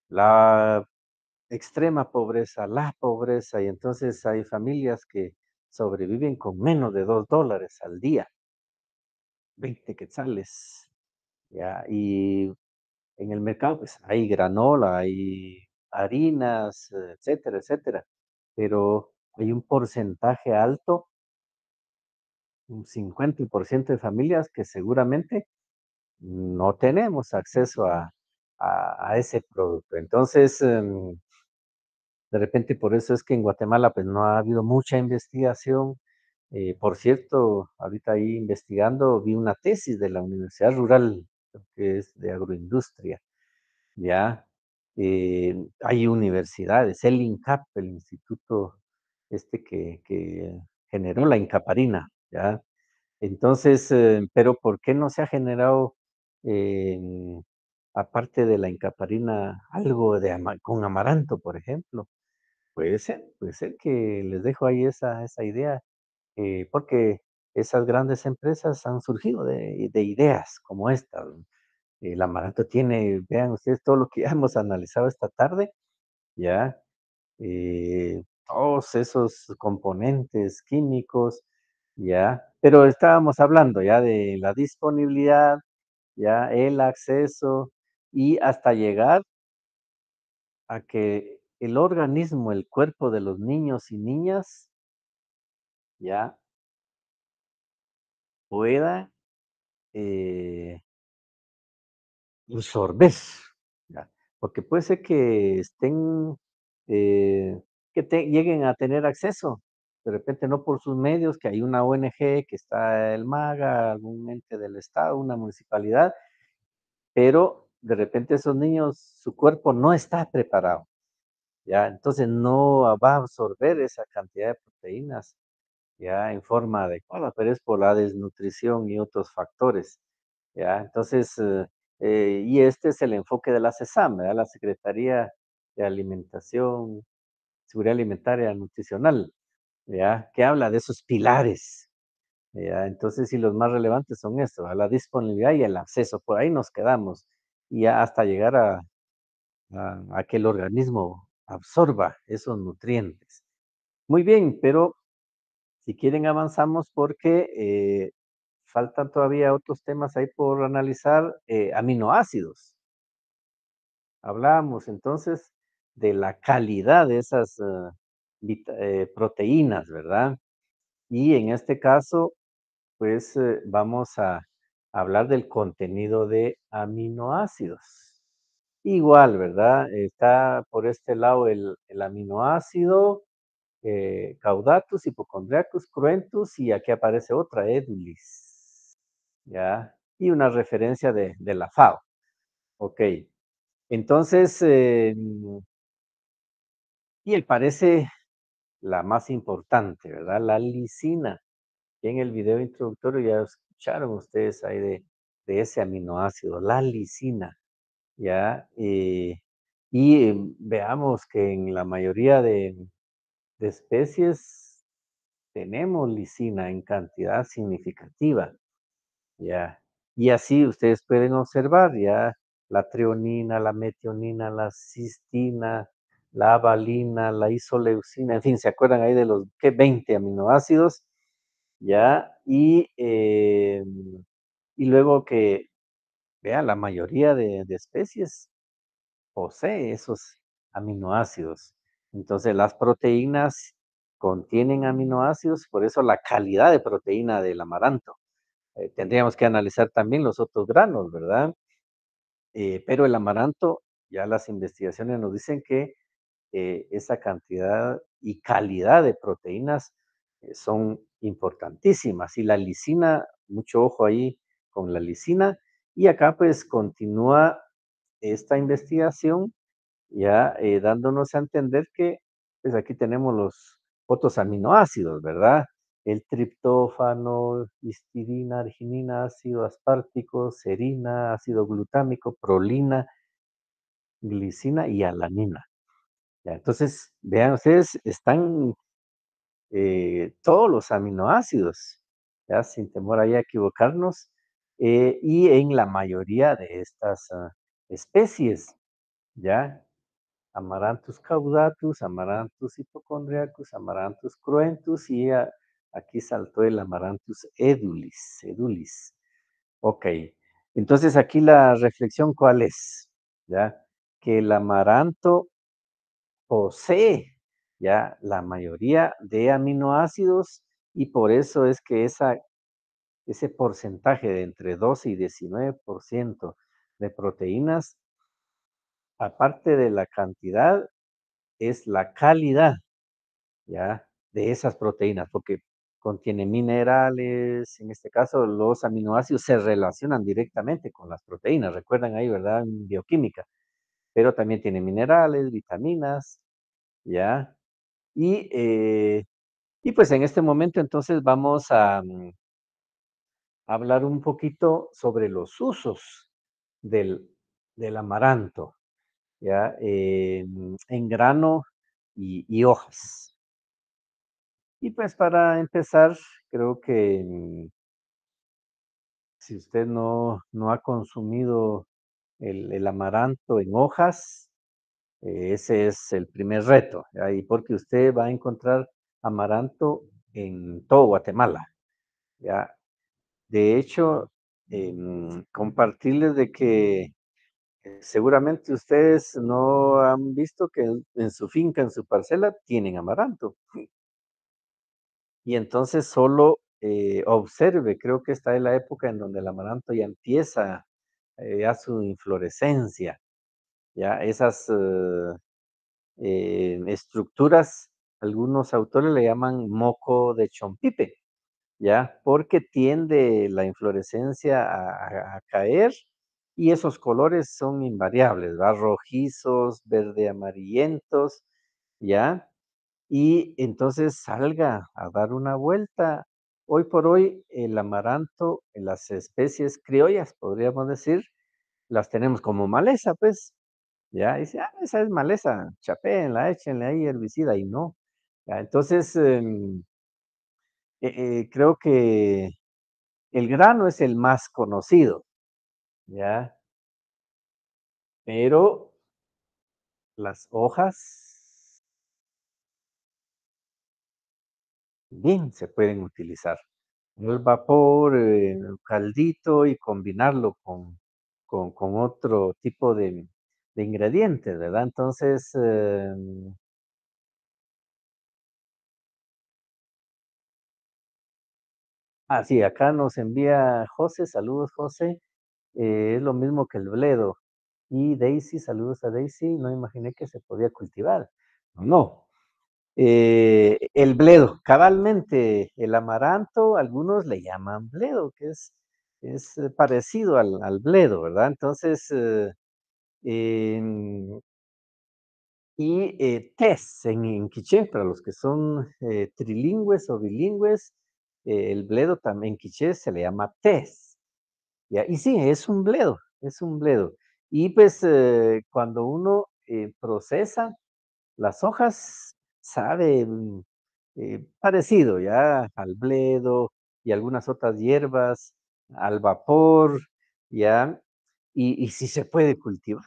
la extrema pobreza, la pobreza, y entonces hay familias que sobreviven con menos de dos dólares al día, 20 quetzales, ¿ya? Y en el mercado pues hay granola, hay harinas, etcétera, etcétera, pero hay un porcentaje alto un 50% de familias que seguramente no tenemos acceso a, ese producto. Entonces, em, de repente por eso es que en Guatemala pues no ha habido mucha investigación. Eh, por cierto, ahorita ahí investigando vi una tesis de la Universidad Rural, que es de agroindustria, ya eh, hay universidades, el INCAP, el instituto este que, que generó la incaparina, ¿ya? Entonces, eh, pero ¿por qué no se ha generado, em, aparte de la incaparina, algo de con amaranto, por ejemplo? Puede ser, puede ser que les dejo ahí esa, idea, eh, porque esas grandes empresas han surgido de, ideas como esta. El amaranto tiene, vean ustedes todo lo que ya hemos analizado esta tarde, ya, eh, todos esos componentes químicos ¿ya? Pero estábamos hablando ya de la disponibilidad, ya el acceso y hasta llegar a que el organismo, el cuerpo de los niños y niñas, ya pueda eh, absorber, ¿ya? porque puede ser que estén, eh, que lleguen a tener acceso de repente no por sus medios, que hay una ONG, que está el MAGA, algún ente del Estado, una municipalidad, pero de repente esos niños, su cuerpo no está preparado, ¿ya? Entonces no va a absorber esa cantidad de proteínas, ¿ya? En forma adecuada, pero es por la desnutrición y otros factores, ¿ya? Entonces, eh, eh, y este es el enfoque de la CESAM, La Secretaría de Alimentación, Seguridad Alimentaria Nutricional, ¿ya? Que habla de esos pilares, ¿ya? Entonces, si los más relevantes son estos, la disponibilidad y el acceso, por ahí nos quedamos, y hasta llegar a, que el organismo absorba esos nutrientes. Muy bien, pero si quieren avanzamos porque eh, faltan todavía otros temas ahí por analizar, eh, aminoácidos. Hablábamos entonces de la calidad de esas ah, eh, proteínas, ¿verdad? Y en este caso, pues eh, vamos a hablar del contenido de aminoácidos. Igual, ¿verdad? Está por este lado el, aminoácido eh, caudatus, hipocondriacus, cruentus, y aquí aparece otra, edulis. ¿Ya? Y una referencia de, la FAO. Ok. Entonces, em, y él parece la más importante, ¿verdad? La lisina. y en el video introductorio ya escucharon ustedes ahí de, ese aminoácido, la lisina. ¿ya? Eh, y em, veamos que en la mayoría de, de, especies tenemos lisina en cantidad significativa. ¿ya? Y así ustedes pueden observar ya la trionina, la metionina, la cistina, la valina, la isoleucina, en fin, ¿se acuerdan ahí de los qué 20 aminoácidos? ¿Ya? Y, em, y luego que, vea, la mayoría de, especies posee esos aminoácidos. Entonces, las proteínas contienen aminoácidos, por eso la calidad de proteína del amaranto. Eh, tendríamos que analizar también los otros granos, ¿verdad? Eh, pero el amaranto, ya las investigaciones nos dicen que eh, esa cantidad y calidad de proteínas eh, son importantísimas. Y la lisina, mucho ojo ahí con la lisina. Y acá pues continúa esta investigación ya eh, dándonos a entender que pues aquí tenemos los otros aminoácidos, ¿verdad? El triptófano, histidina, arginina, ácido aspartico, serina, ácido glutámico, prolina, glicina y alanina entonces, vean ustedes, están eh, todos los aminoácidos, ya, sin temor ahí a equivocarnos, eh, y en la mayoría de estas ah, especies, ya, Amaranthus caudatus, Amaranthus hipocondriacus, Amaranthus cruentus y aquí saltó el Amaranthus edulis, edulis. Ok, entonces aquí la reflexión cuál es, ¿ya? Que el amaranto posee ya la mayoría de aminoácidos y por eso es que ese porcentaje de entre 12 y 19% de proteínas, aparte de la cantidad, es la calidad ya de esas proteínas, porque contiene minerales, en este caso los aminoácidos se relacionan directamente con las proteínas, recuerdan ahí, ¿verdad? En bioquímica, pero también tiene minerales, vitaminas, ¿ya? Y, eh, y pues en este momento entonces vamos a, mm, hablar un poquito sobre los usos del, amaranto, ¿ya? Eh, en grano y, hojas. Y pues para empezar, creo que mm, si usted no, no ha consumido el, amaranto en hojas, eh, ese es el primer reto, ahí porque usted va a encontrar amaranto en todo Guatemala. ¿ya? De hecho, compartirles de que eh, seguramente ustedes no han visto que en su finca, en su parcela, tienen amaranto. Y entonces solo eh, observe, creo que está en la época en donde el amaranto ya empieza ya eh, su inflorescencia, ya esas eh, eh, estructuras, algunos autores le llaman moco de chompipe, ya porque tiende la inflorescencia a, a caer y esos colores son invariables, ¿va? rojizos, verde amarillentos, ¿ya? Y entonces salga a dar una vuelta Hoy por hoy el amaranto, las especies criollas, podríamos decir, las tenemos como maleza, pues. Ya, y dice, ah, esa es maleza, chapéenla, échenle ahí herbicida y no. entonces, em, eh, eh, creo que el grano es el más conocido, ¿ya? Pero las hojas, bien se pueden utilizar. El vapor, el caldito y combinarlo con, otro tipo de, de ingredientes, ¿verdad? Entonces, em ah, sí, acá nos envía José, saludos José, eh, es lo mismo que el bledo. Y Daisy, saludos a Daisy, no imaginé que se podía cultivar. No, no, eh, el bledo, cabalmente, el amaranto, algunos le llaman bledo, que es, es eh, parecido al, bledo, ¿verdad? Entonces, eh, em, y tes en, quiché, para los que son trilingües o bilingües, el bledo también en quiché se le llama tes. Y sí, es un bledo, es un bledo. Y pues cuando uno procesa las hojas, sabe mm, eh, parecido, ¿ya? Al bledo y algunas otras hierbas, al vapor, ¿ya? Y, si se puede cultivar,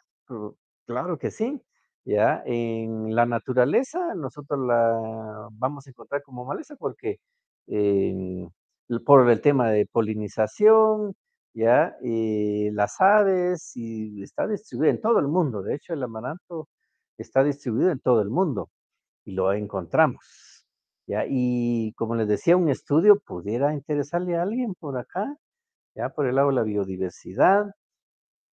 claro que sí, ¿ya? En la naturaleza nosotros la vamos a encontrar como maleza porque em, por el tema de polinización, ¿ya? y eh, las aves, y está distribuida en todo el mundo. De hecho, el amaranto está distribuido en todo el mundo y lo encontramos. ¿ya? Y como les decía, un estudio pudiera interesarle a alguien por acá, ya por el lado de la biodiversidad,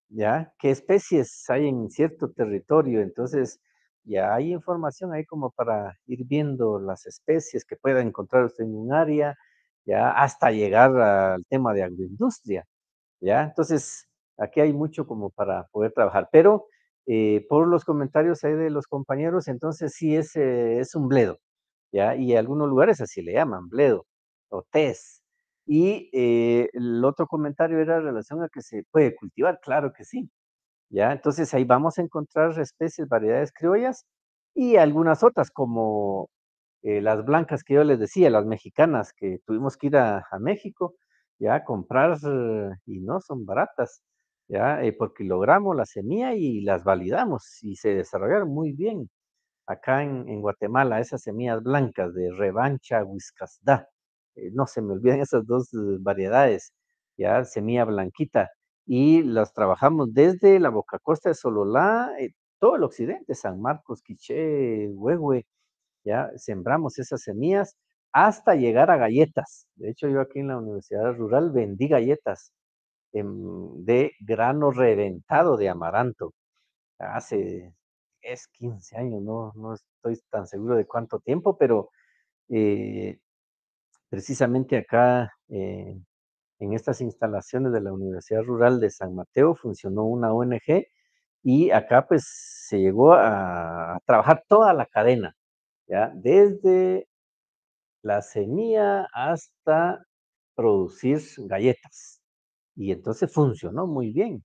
ya qué especies hay en cierto territorio. Entonces, ya hay información ahí como para ir viendo las especies que pueda encontrar en un área, ya hasta llegar al tema de agroindustria. ¿ya? Entonces, aquí hay mucho como para poder trabajar, pero eh, por los comentarios de los compañeros, entonces sí es, eh, es un bledo, ¿ya? Y algunos lugares así le llaman, bledo o tez. Y eh, el otro comentario era en relación a que se puede cultivar, claro que sí, ¿ya? Entonces ahí vamos a encontrar especies, variedades criollas y algunas otras como las blancas que yo les decía, las mexicanas que tuvimos que ir a, a México, ya, comprar y no son baratas eh, porque logramos la semilla y las validamos y se desarrollaron muy bien acá en, Guatemala, esas semillas blancas de revancha, huiscasda. Eh, no se me olviden esas dos eh, variedades, ya semilla blanquita. Y las trabajamos desde la Boca Costa de Sololá, todo el occidente, San Marcos, Quiché, Huehue, ya sembramos esas semillas hasta llegar a galletas. De hecho, yo aquí en la Universidad Rural vendí galletas Em, de grano reventado de amaranto. Hace es 15 años, no, estoy tan seguro de cuánto tiempo, pero eh, precisamente acá eh, en estas instalaciones de la Universidad Rural de San Mateo funcionó una ONG y acá pues se llegó a, trabajar toda la cadena, ¿ya? desde la semilla hasta producir galletas, y entonces funcionó muy bien,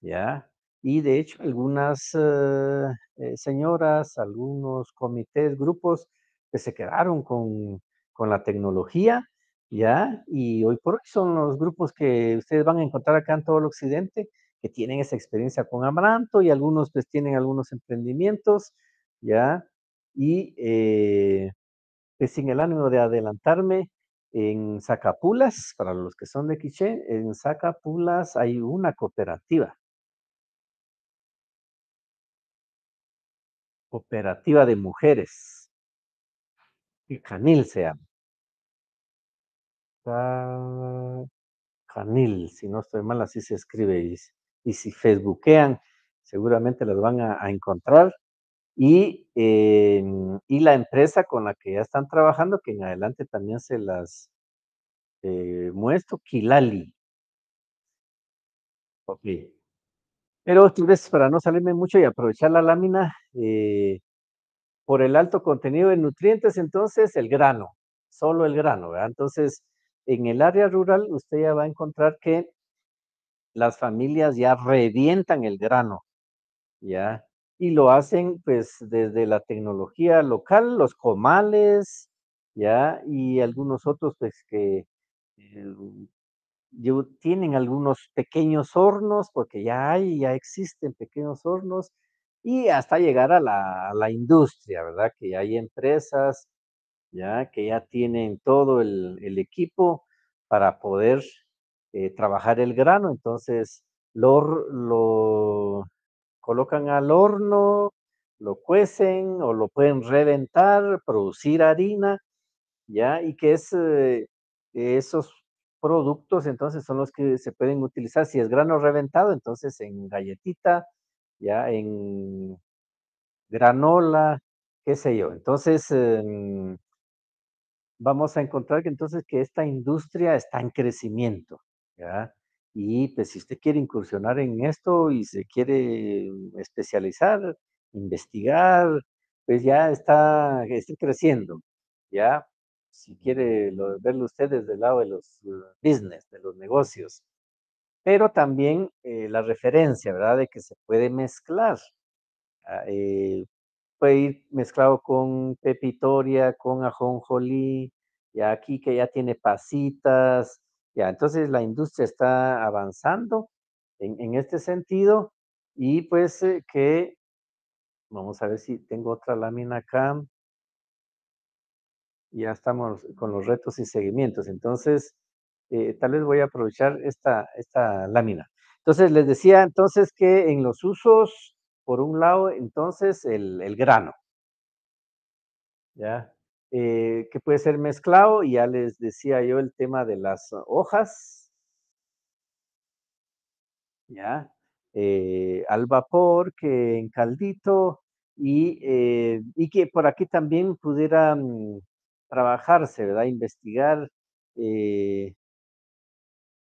¿ya? Y de hecho algunas eh, eh, señoras, algunos comités, grupos que pues, se quedaron con, la tecnología, ¿ya? Y hoy por hoy son los grupos que ustedes van a encontrar acá en todo el occidente, que tienen esa experiencia con Amaranto y algunos pues tienen algunos emprendimientos, ¿ya? Y eh, pues sin el ánimo de adelantarme, en Zacapulas, para los que son de Quiché, en Zacapulas hay una cooperativa. Cooperativa de mujeres. Canil se llama. Ah, Canil, si no estoy mal, así se escribe. Y, si facebookean, seguramente las van a encontrar. Eh, y, la empresa con la que ya están trabajando, que en adelante también se las eh, muestro, Kilali. Pero tal para no salirme mucho y aprovechar la lámina, eh, por el alto contenido de nutrientes, entonces el grano, solo el grano, ¿verdad? Entonces, en el área rural usted ya va a encontrar que las familias ya revientan el grano, ¿ya? y lo hacen pues desde la tecnología local, los comales, ¿ya? Y algunos otros pues que eh, tienen algunos pequeños hornos, porque ya hay, ya existen pequeños hornos, y hasta llegar a la, industria, ¿verdad? Que hay empresas, ¿ya? Que ya tienen todo el, equipo para poder eh, trabajar el grano, entonces lo, lo colocan al horno, lo cuecen o lo pueden reventar, producir harina, ¿ya? Y que es, eh, esos productos entonces son los que se pueden utilizar. Si es grano reventado, entonces en galletita, ya en granola, qué sé yo. Entonces, em, vamos a encontrar que entonces que esta industria está en crecimiento, ¿ya? Y pues si usted quiere incursionar en esto y se quiere especializar, investigar, pues ya está, está creciendo, ¿ya? Si quiere verlo usted desde el lado de los eh, business, de los negocios. Pero también eh, la referencia, ¿verdad? De que se puede mezclar. Ah, eh, puede ir mezclado con pepitoria, con ajonjolí, ya aquí que ya tiene pasitas, ya, entonces la industria está avanzando en, este sentido y pues eh, que, vamos a ver si tengo otra lámina acá. Ya estamos con los retos y seguimientos. Entonces, eh, tal vez voy a aprovechar esta, esta lámina. Entonces, les decía entonces que en los usos, por un lado, entonces el, el grano. Ya, eh, que puede ser mezclado. Y ya les decía yo el tema de las hojas, ¿ya? Eh, al vapor, que en caldito, y, eh, que por aquí también pudiera trabajarse, ¿verdad? Investigar.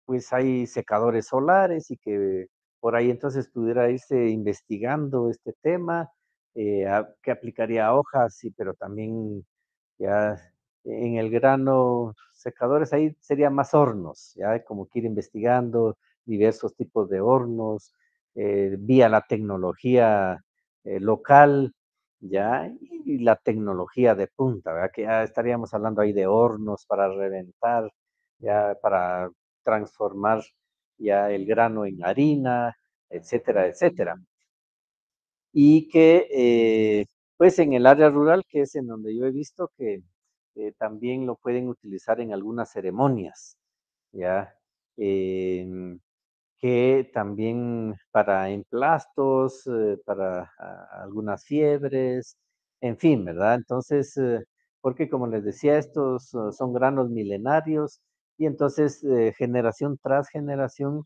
pues hay secadores solares y que por ahí entonces pudiera irse investigando este tema, que aplicaría a hojas, sí, pero también ya en el grano secadores ahí serían más hornos, ya como que ir investigando diversos tipos de hornos, eh, vía la tecnología eh, local, ya, y, la tecnología de punta, ¿verdad? Que ya estaríamos hablando ahí de hornos para reventar, ya para transformar ya el grano en harina, etcétera, etcétera. Y que eh, pues, en el área rural, que es en donde yo he visto que eh, también lo pueden utilizar en algunas ceremonias, ¿ya? Em, que también para emplastos, eh, para ah, algunas fiebres, en fin, ¿verdad? Entonces, eh, porque como les decía, estos ah, son granos milenarios y entonces generación tras generación,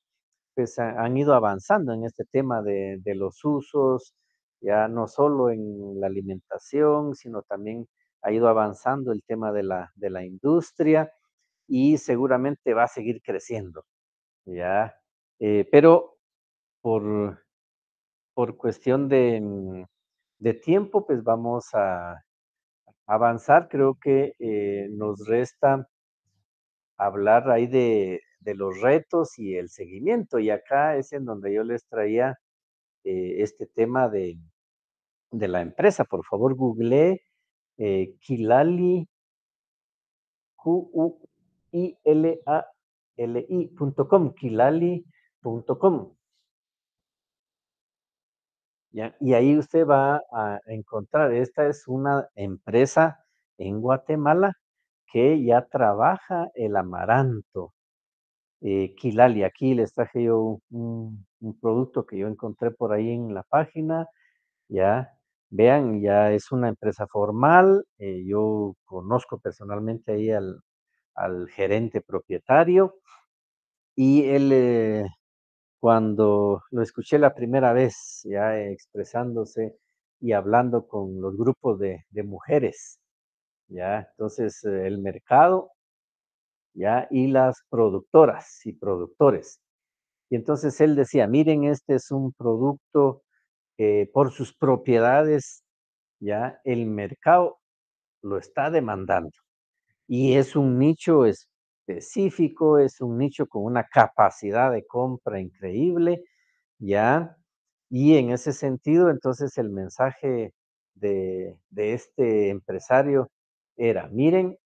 pues han ido avanzando en este tema de, de los usos, ya no solo en la alimentación, sino también ha ido avanzando el tema de la, de la industria y seguramente va a seguir creciendo, ya, eh, pero por, por cuestión mm, de, tiempo, pues vamos a avanzar, creo que eh, nos resta hablar ahí de los retos y el seguimiento. Y acá es en donde yo les traía eh, este tema de, la empresa. Por favor, google kilali.com, eh, Kilali, Kilali.com. Y ahí usted va a encontrar, esta es una empresa en Guatemala que ya trabaja el amaranto eh, Kilali. Aquí les traje yo un, producto que yo encontré por ahí en la página, ya. Vean, ya es una empresa formal. Eh, yo conozco personalmente ahí al, gerente propietario y él eh, cuando lo escuché la primera vez ya expresándose y hablando con los grupos de, de mujeres, ya entonces el mercado ¿ya? Y las productoras y productores. Y entonces él decía, miren, este es un producto por sus propiedades, ¿ya? El mercado lo está demandando. Y es un nicho específico, es un nicho con una capacidad de compra increíble, ¿ya? Y en ese sentido, entonces el mensaje de este empresario era, miren,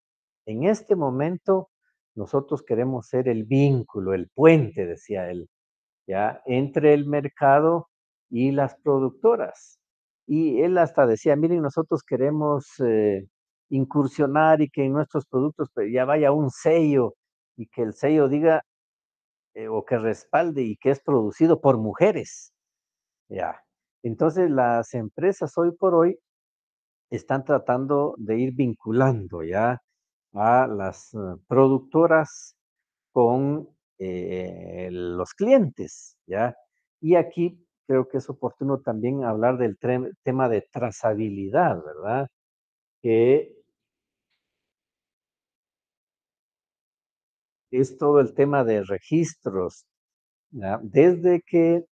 en este momento nosotros queremos ser el vínculo, el puente, decía él, ya entre el mercado y las productoras. Y él hasta decía, miren, nosotros queremos eh, incursionar y que en nuestros productos pues, ya vaya un sello y que el sello diga eh, o que respalde y que es producido por mujeres. Ya. Entonces las empresas hoy por hoy están tratando de ir vinculando ya a las eh, productoras con eh, los clientes, ¿ya? Y aquí creo que es oportuno también hablar del tema de trazabilidad, ¿verdad? Que es todo el tema de registros. ¿ya? Desde que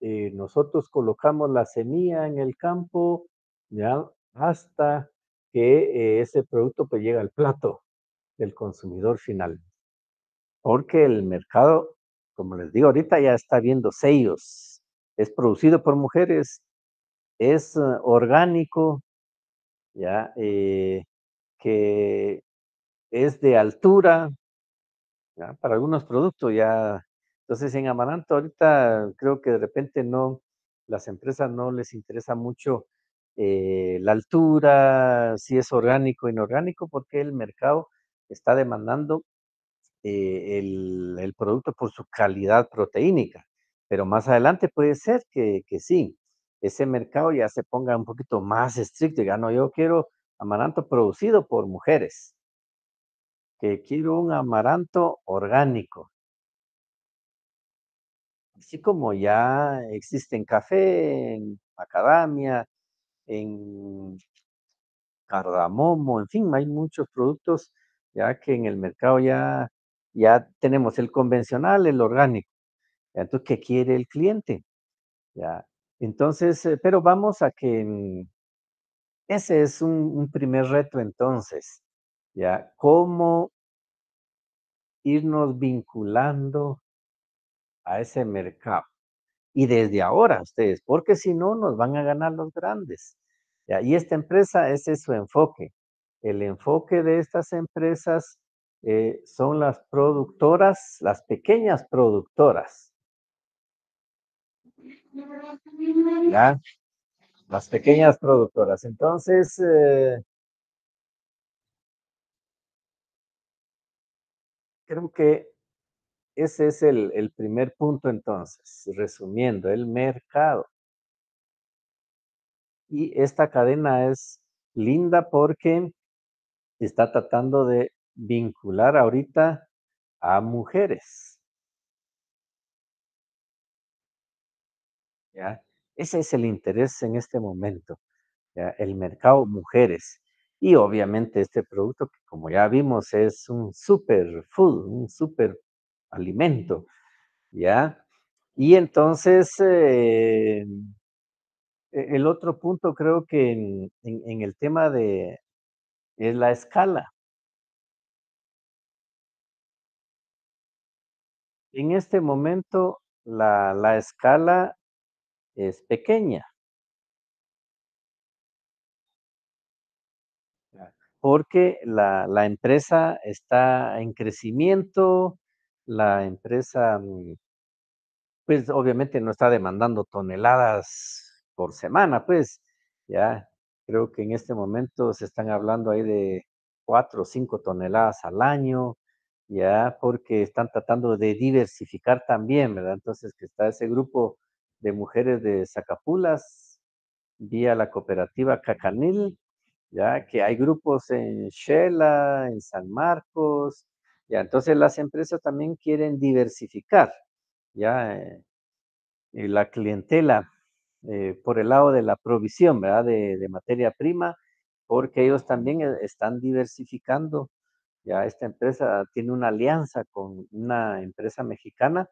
eh, nosotros colocamos la semilla en el campo, ¿ya? Hasta que eh, ese producto pues llega al plato del consumidor final. Porque el mercado, como les digo ahorita, ya está viendo sellos. Es producido por mujeres, es eh, orgánico, ya, eh, que es de altura, para algunos productos ya. Entonces en Amaranto ahorita creo que de repente no, las empresas no les interesa mucho eh, la altura, si es orgánico o inorgánico, porque el mercado está demandando eh, el, producto por su calidad proteínica. Pero más adelante puede ser que, sí, ese mercado ya se ponga un poquito más estricto. Ya no, yo quiero amaranto producido por mujeres, que quiero un amaranto orgánico. Así como ya existen café, en macadamia, en cardamomo, en fin, hay muchos productos ya que en el mercado ya, ya tenemos el convencional, el orgánico. Entonces, ¿qué quiere el cliente? Ya. Entonces, eh, pero vamos a que mm, ese es un, un primer reto entonces, ya, cómo irnos vinculando a ese mercado y desde ahora ustedes, porque si no, nos van a ganar los grandes. Y esta empresa, ese es su enfoque. El enfoque de estas empresas eh, son las productoras, las pequeñas productoras. ¿Ya? Las pequeñas productoras. Entonces, eh, creo que ese es el, primer punto entonces, resumiendo, el mercado. Y esta cadena es linda porque está tratando de vincular ahorita a mujeres. ¿Ya? Ese es el interés en este momento, el mercado mujeres. Y obviamente este producto, que como ya vimos, es un superfood, food, un super alimento, ¿ya? Y entonces, eh, e-, el otro punto creo que en, en, el tema de es la escala. En este momento la, la escala es pequeña. Porque la, la empresa está en crecimiento, la empresa, mm, pues obviamente no está demandando toneladas por semana, pues ya creo que en este momento se están hablando ahí de cuatro o cinco toneladas al año, ya porque están tratando de diversificar también, ¿verdad? Entonces que está ese grupo de mujeres de Zacapulas vía la cooperativa Cacanil, ya que hay grupos en Shela, en San Marcos, ya, entonces las empresas también quieren diversificar, ya, eh, eh, la clientela eh, por el lado de la provisión, ¿verdad? De, materia prima, porque ellos también están diversificando. Ya esta empresa tiene una alianza con una empresa mexicana,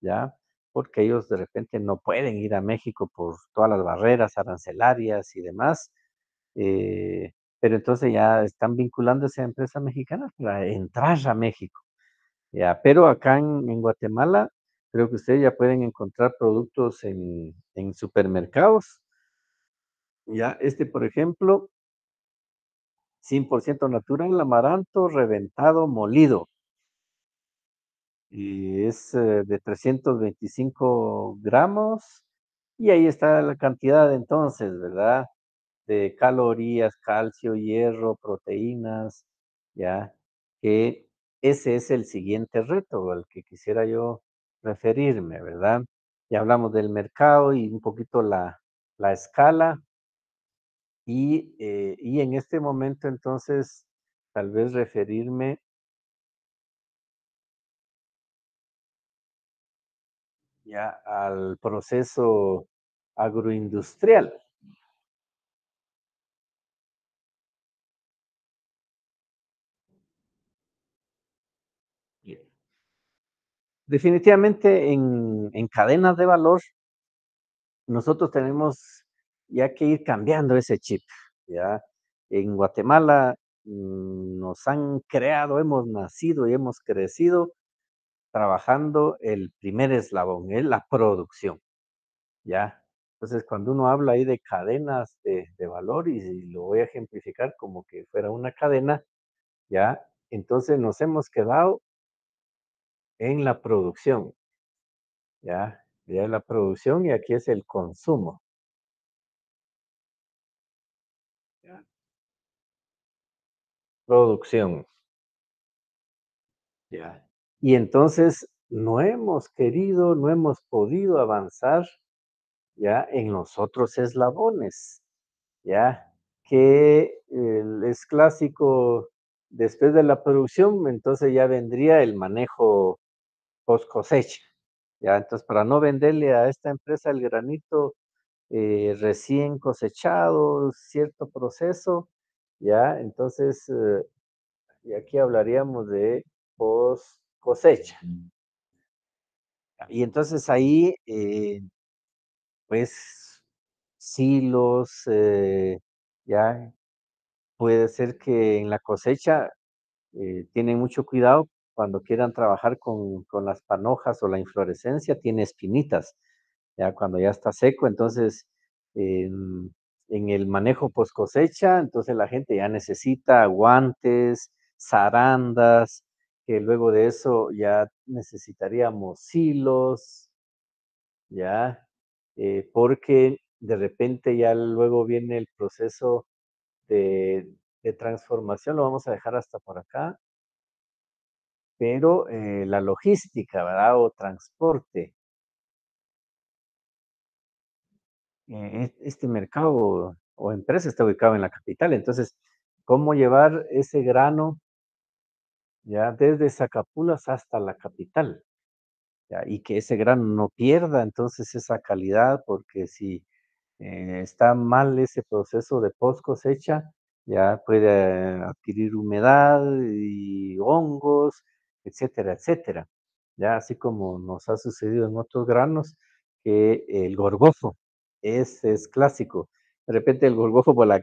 ya, porque ellos de repente no pueden ir a México por todas las barreras arancelarias y demás pero entonces ya están vinculándose a empresas mexicanas para entrar a México. pero acá en, Guatemala creo que ustedes ya pueden encontrar productos en, supermercados. Ya, este por ejemplo, 100% natural, amaranto reventado, molido. Y es eh, de 325 gramos. Y ahí está la cantidad entonces, ¿verdad? de calorías, calcio, hierro, proteínas, ¿ya? Que ese es el siguiente reto al que quisiera yo referirme, ¿verdad? Ya hablamos del mercado y un poquito la, escala. Y, eh, y en este momento entonces tal vez referirme ya al proceso agroindustrial, Definitivamente en, cadenas de valor, nosotros tenemos ya que ir cambiando ese chip. ¿ya? En Guatemala mm, nos han creado, hemos nacido y hemos crecido trabajando el primer eslabón, es la producción. ¿ya? Entonces, cuando uno habla ahí de cadenas de, valor, y, y lo voy a ejemplificar como que fuera una cadena, ¿ya? Entonces nos hemos quedado en la producción. ¿Ya? Ya la producción y aquí es el consumo. ¿Ya? Producción. ¿Ya? Y entonces no hemos querido, no hemos podido avanzar ya en los otros eslabones, ya que es clásico después de la producción, entonces ya vendría el manejo post cosecha. Ya, entonces, para no venderle a esta empresa el granito eh, recién cosechado, cierto proceso, ya, entonces, eh, y aquí hablaríamos de post cosecha. Y entonces ahí, eh, pues, pues, los, ya, puede ser que en la cosecha tienen mucho cuidado cuando quieran trabajar con, las panojas o la inflorescencia, tiene espinitas, ya cuando ya está seco, entonces en, el manejo post cosecha, entonces la gente ya necesita guantes, zarandas, que luego de eso ya necesitaríamos hilos, ya, eh, porque de repente ya luego viene el proceso de transformación, lo vamos a dejar hasta por acá, pero eh, la logística, ¿verdad? O transporte. E-, e-, este mercado o empresa está ubicado en la capital, entonces, ¿cómo llevar ese grano ya desde Zacapulas hasta la capital? y que ese grano no pierda entonces esa calidad, porque si eh, está mal ese proceso de post cosecha, ya puede eh, adquirir humedad y hongos etcétera, etcétera. Ya así como nos ha sucedido en otros granos, que el gorgozo, es, es clásico. De repente el gorgojo por la,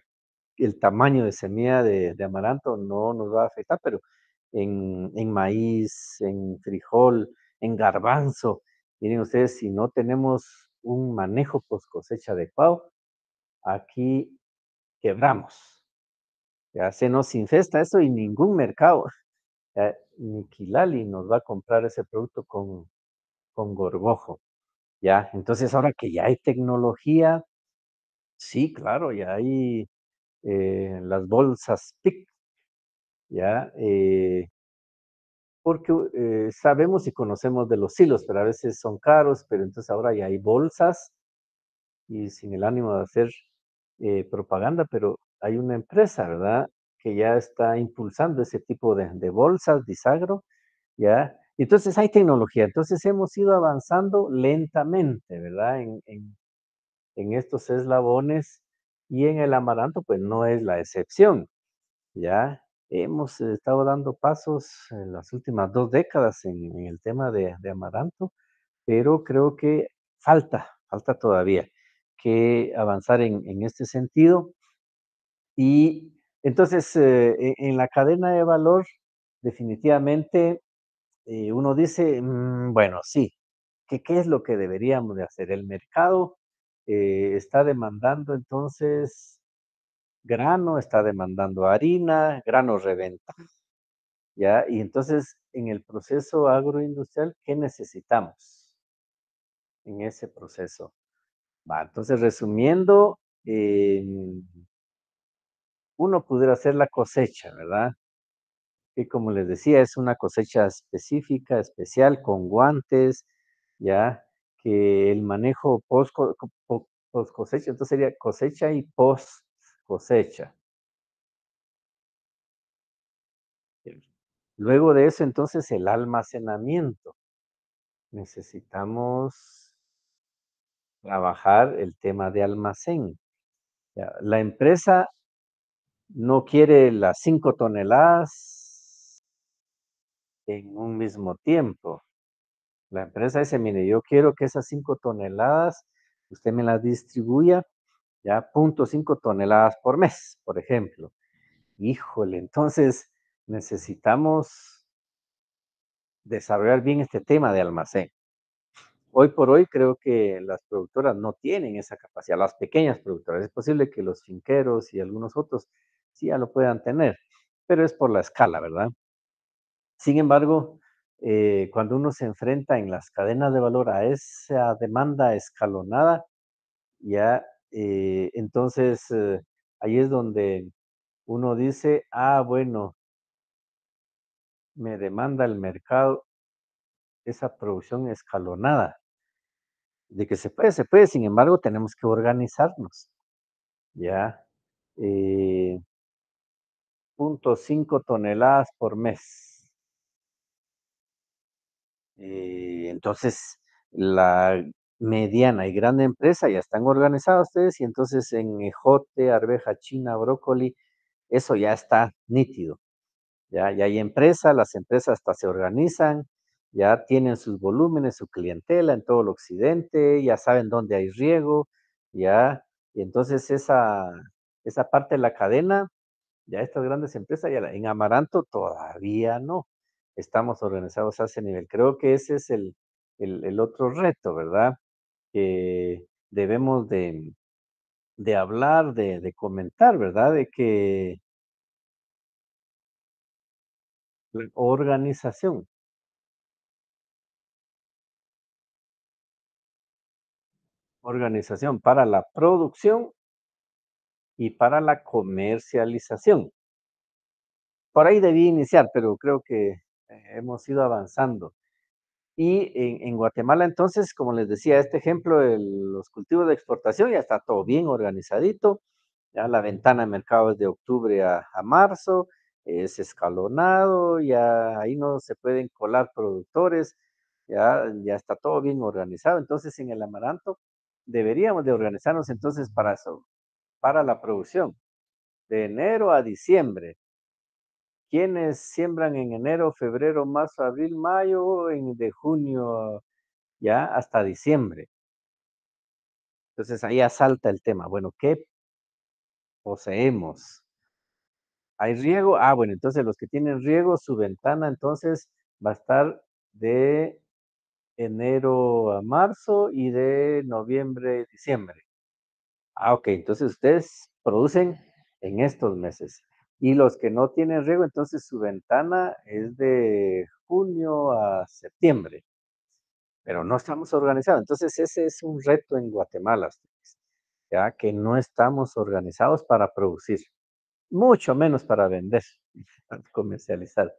el tamaño de semilla de, amaranto no nos va a afectar, pero en, maíz, en frijol, en garbanzo, miren ustedes, si no tenemos un manejo post cosecha adecuado, aquí quebramos. Ya se nos infesta eso y ningún mercado. Nikilali nos va a comprar ese producto con, con gorgojo. ¿ya? Entonces, ahora que ya hay tecnología, sí, claro, ya hay eh, las bolsas PIC, ¿ya? Eh, porque eh, sabemos y conocemos de los hilos, pero a veces son caros, pero entonces ahora ya hay bolsas y sin el ánimo de hacer propaganda, pero hay una empresa, ¿verdad? que ya está impulsando ese tipo de, bolsas, disagro, ¿ya? Entonces hay tecnología, entonces hemos ido avanzando lentamente, ¿verdad? En, estos eslabones y en el amaranto, pues no es la excepción, ¿ya? Hemos estado dando pasos en las últimas dos décadas en, el tema de, amaranto, pero creo que falta, falta todavía que avanzar en, en este sentido. Y entonces, eh, e, en la cadena de valor, definitivamente, eh, uno dice, mm, bueno, sí, ¿qué, es lo que deberíamos de hacer? El mercado eh, está demandando entonces grano, está demandando harina, grano reventa. ¿Ya? Y entonces, en el proceso agroindustrial, ¿qué necesitamos en ese proceso? entonces, resumiendo, em, uno pudiera hacer la cosecha, ¿verdad? Que como les decía, es una cosecha específica, especial, con guantes, ¿ya? Que el manejo post, cosecha, entonces sería cosecha y post cosecha. Eh, luego de eso, entonces, el almacenamiento. Necesitamos trabajar el tema de almacén. La empresa no quiere las cinco toneladas en un mismo tiempo. La empresa dice, mire, yo quiero que esas cinco toneladas usted me las distribuya ya punto cinco toneladas por mes, por ejemplo. Híjole, entonces necesitamos desarrollar bien este tema de almacén. Hoy por hoy creo que las productoras no tienen esa capacidad, las pequeñas productoras. Es posible que los finqueros y algunos otros sí ya lo puedan tener, pero es por la escala, ¿verdad? Sin embargo, eh, cuando uno se enfrenta en las cadenas de valor a esa demanda escalonada, ya eh, entonces eh, ahí es donde uno dice, ah, bueno, me demanda el mercado esa producción escalonada. De que se puede, se puede, sin embargo, tenemos que organizarnos. Ya cinco toneladas por mes. Eh, entonces, la mediana y grande empresa ya están organizadas ustedes y entonces en ejote, arveja china, brócoli, eso ya está nítido. Ya, ya hay empresa, las empresas hasta se organizan, ya tienen sus volúmenes, su clientela en todo el occidente, ya saben dónde hay riego, ya, y entonces esa, esa parte de la cadena ya estas grandes empresas, ya en Amaranto todavía no estamos organizados a ese nivel. Creo que ese es el, otro reto, ¿verdad? Que debemos de, hablar, de, de, comentar, ¿verdad? De que la organización. Organización para la producción y para la comercialización. Por ahí debí iniciar, pero creo que eh, hemos ido avanzando. Y en, Guatemala, entonces, como les decía, este ejemplo de los cultivos de exportación ya está todo bien organizadito. Ya la ventana de mercado es de octubre a, marzo, es escalonado, ya ahí no se pueden colar productores, ya, ya está todo bien organizado. Entonces, en el amaranto deberíamos de organizarnos entonces para eso, para la producción. De enero a diciembre. Quienes siembran en enero, febrero, marzo, abril, mayo, en, de junio ya hasta diciembre. Entonces ahí asalta el tema. Bueno, ¿qué poseemos? ¿Hay riego? Ah, bueno, entonces los que tienen riego, su ventana entonces va a estar de enero a marzo y de noviembre a diciembre. Ah, ok, entonces ustedes producen en estos meses. Y los que no tienen riego, entonces su ventana es de junio a septiembre. Pero no estamos organizados. Entonces ese es un reto en Guatemala, ya que no estamos organizados para producir, mucho menos para vender, comercializar.